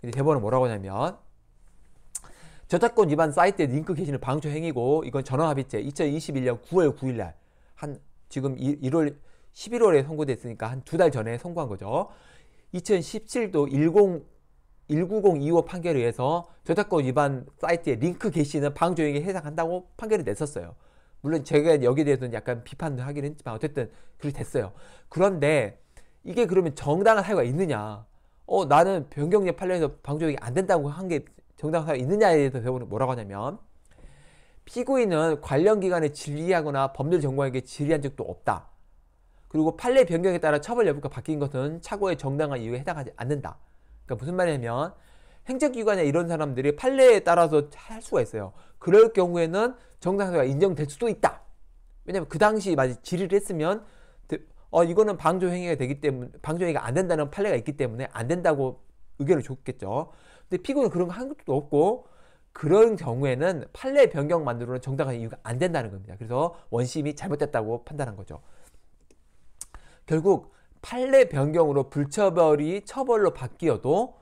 근데 대법원은 뭐라고 하냐면 저작권 위반 사이트에 링크 게시는 방조 행위고 이건 전원합의체 2021년 9월 9일 날 한 지금 1월 11월에 선고됐으니까 한 두 달 전에 선고한 거죠. 2017도 10 1902호 판결에 의해서 저작권 위반 사이트의 링크 게시는 방조행위에 해당한다고 판결을 냈었어요. 물론 제가 여기에 대해서는 약간 비판을 하긴 했지만 어쨌든 그렇게 됐어요. 그런데 이게 그러면 정당한 사유가 있느냐? 어 나는 변경력 판례에서 방조행위 안 된다고 한 게 정당한 사유가 있느냐에 대해서 대부분 뭐라고 하냐면 피고인은 관련 기관에 질의하거나 법률 정보에게 질의한 적도 없다. 그리고 판례 변경에 따라 처벌 여부가 바뀐 것은 차고의 정당한 이유에 해당하지 않는다. 그러니까 무슨 말이냐면 행정기관이나 이런 사람들이 판례에 따라서 할 수가 있어요. 그럴 경우에는 정당성이 인정될 수도 있다. 왜냐면 그 당시 만약 질의를 했으면 어 이거는 방조행위가 되기 때문에 방조행위가 안 된다는 판례가 있기 때문에 안 된다고 의견을 줬겠죠. 근데 피고는 그런 거 한 것도 없고 그런 경우에는 판례 변경 만으로는 정당한 이유가 안 된다는 겁니다. 그래서 원심이 잘못됐다고 판단한 거죠. 결국 판례 변경으로 불처벌이 처벌로 바뀌어도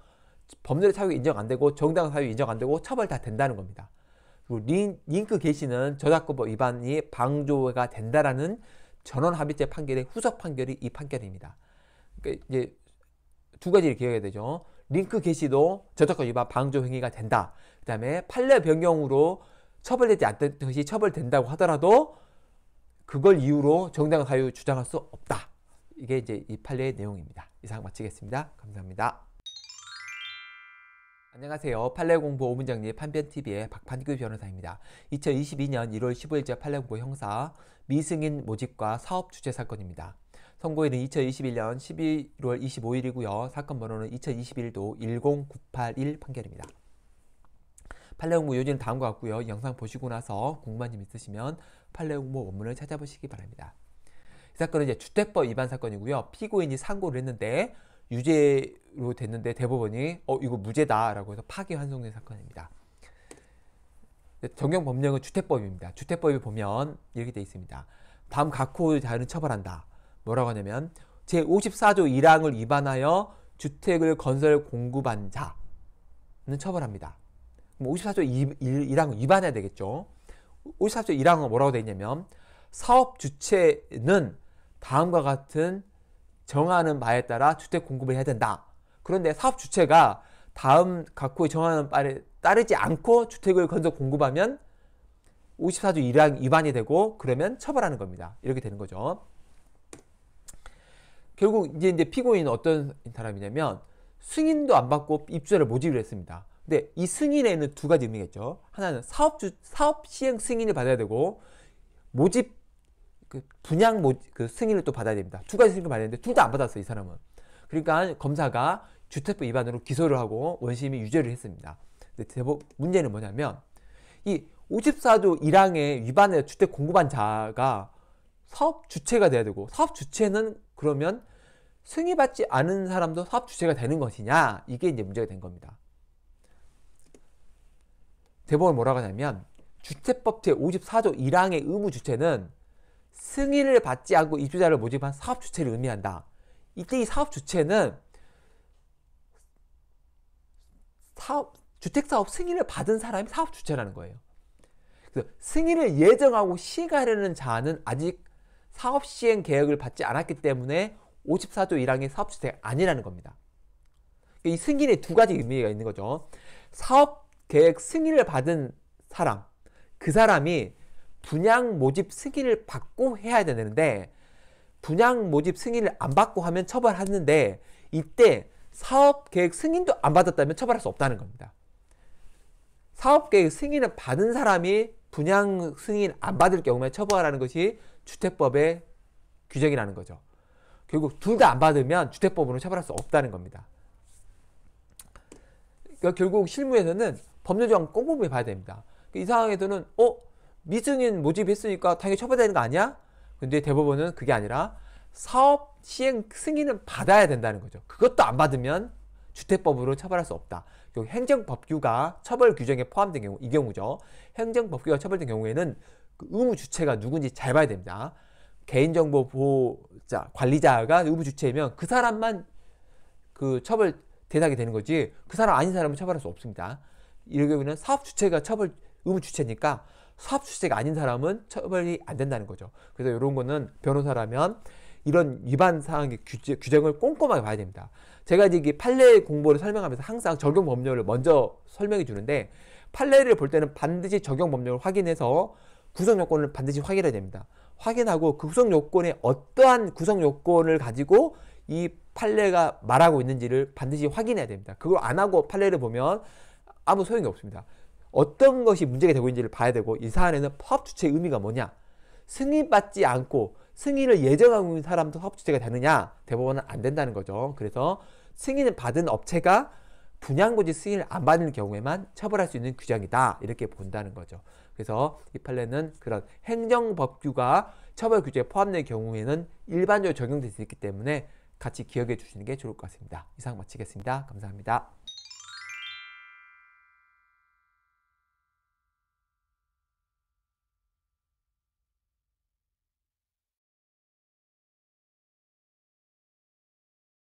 법률의 사유 인정 안 되고 정당 사유 인정 안 되고 처벌 다 된다는 겁니다. 그리고 링, 크 게시는 저작권법 위반이 방조가 된다라는 전원 합의체 판결의 후속 판결이 이 판결입니다. 그러니까 이제 두 가지를 기억해야 되죠. 링크 게시도 저작권 위반 방조 행위가 된다. 그다음에 판례 변경으로 처벌되지 않던 것이 처벌된다고 하더라도 그걸 이유로 정당 사유 주장할 수 없다. 이게 이제 이 판례의 내용입니다. 이상 마치겠습니다. 감사합니다. 안녕하세요. 판례공부 5문정리 판변TV의 박판규 변호사입니다. 2022년 1월 15일자 판례공부 형사 미승인 모집과 사업 주재 사건입니다. 선고일은 2021년 11월 25일이고요. 사건 번호는 2021도 10981 판결입니다. 판례공부 요지는 다음과 같고요. 영상 보시고 나서 궁금한 점 있으시면 판례공부 원문을 찾아보시기 바랍니다. 이 사건은 이제 주택법 위반 사건이고요. 피고인이 상고를 했는데 유죄로 됐는데 대법원이 어 이거 무죄다라고 해서 파기환송된 사건입니다. 네, 정경 법령은 주택법입니다. 주택법에 보면 이렇게 돼 있습니다. 다음 각호 자유는 처벌한다. 뭐라고 하냐면 제54조 1항을 위반하여 주택을 건설 공급한 자는 처벌합니다. 그럼 54조 1항을 위반해야 되겠죠. 54조 1항은 뭐라고 돼 있냐면 사업 주체는 다음과 같은 정하는 바에 따라 주택 공급을 해야 된다. 그런데 사업 주체가 다음 각호의 정하는 바에 따르지 않고 주택을 건설 공급하면 54조 1항 위반이 되고 그러면 처벌하는 겁니다. 이렇게 되는 거죠. 결국 이제, 이제 피고인은 어떤 사람이냐면 승인도 안 받고 입주자를 모집을 했습니다. 근데 이 승인에는 두 가지 의미겠죠. 하나는 사업 주 사업 시행 승인을 받아야 되고 모집 그 분양 모, 그 승인을 또 받아야 됩니다. 두 가지 승인을 받았는데 둘 다 안 받았어요, 이 사람은. 그러니까 검사가 주택법 위반으로 기소를 하고 원심이 유죄를 했습니다. 근데 대법 문제는 뭐냐면 이 54조 1항의 위반의 주택 공급한 자가 사업 주체가 돼야 되고 사업 주체는 그러면 승인받지 않은 사람도 사업 주체가 되는 것이냐 이게 이제 문제가 된 겁니다. 대법원 뭐라고 하냐면 주택법 제54조 1항의 의무 주체는 승인을 받지 않고 입주자를 모집한 사업 주체를 의미한다. 이때 이 사업 주체는 사업, 주택사업 승인을 받은 사람이 사업 주체라는 거예요. 그래서 승인을 예정하고 시행하려는 자는 아직 사업 시행 계획을 받지 않았기 때문에 54조 1항의 사업 주체 아니라는 겁니다. 그러니까 이 승인의 두 가지 의미가 있는 거죠. 사업 계획 승인을 받은 사람, 그 사람이 분양 모집 승인을 받고 해야 되는데 분양 모집 승인을 안 받고 하면 처벌하는데 이때 사업 계획 승인도 안 받았다면 처벌할 수 없다는 겁니다. 사업 계획 승인을 받은 사람이 분양 승인 안 받을 경우에 처벌하는 것이 주택법의 규정이라는 거죠. 결국 둘 다 안 받으면 주택법으로 처벌할 수 없다는 겁니다. 그러니까 결국 실무에서는 법률조항 꼼꼼히 봐야 됩니다. 이 상황에서는 어? 미승인 모집했으니까 당연히 처벌되는 거 아니야? 근데 대법원은 그게 아니라 사업 시행 승인은 받아야 된다는 거죠. 그것도 안 받으면 주택법으로 처벌할 수 없다. 결국 행정법규가 처벌 규정에 포함된 경우, 이 경우죠. 행정법규가 처벌된 경우에는 그 의무 주체가 누군지 잘 봐야 됩니다. 개인정보 보호자, 관리자가 의무 주체이면 그 사람만 그 처벌 대상이 되는 거지 그 사람 아닌 사람은 처벌할 수 없습니다. 이런 경우는 에 사업 주체가 처벌 의무 주체니까 사업 주체 아닌 사람은 처벌이 안 된다는 거죠. 그래서 이런 거는 변호사라면 이런 위반 사항의 규제, 규정을 꼼꼼하게 봐야 됩니다. 제가 이제 판례 의 공부를 설명하면서 항상 적용 법률을 먼저 설명해 주는데 판례를 볼 때는 반드시 적용 법률을 확인해서 구성 요건을 반드시 확인해야 됩니다. 확인하고 그 구성 요건에 어떠한 구성 요건을 가지고 이 판례가 말하고 있는지를 반드시 확인해야 됩니다. 그걸 안 하고 판례를 보면 아무 소용이 없습니다. 어떤 것이 문제가 되고 있는지를 봐야 되고 이 사안에는 파업주체의 의미가 뭐냐 승인받지 않고 승인을 예정하고 있는 사람도 사업주체가 되느냐 대법원은 안 된다는 거죠 그래서 승인을 받은 업체가 분양고지 승인을 안 받는 경우에만 처벌할 수 있는 규정이다 이렇게 본다는 거죠 그래서 이 판례는 그런 행정법규가 처벌 규제에 포함된 경우에는 일반적으로 적용될 수 있기 때문에 같이 기억해 주시는 게 좋을 것 같습니다 이상 마치겠습니다 감사합니다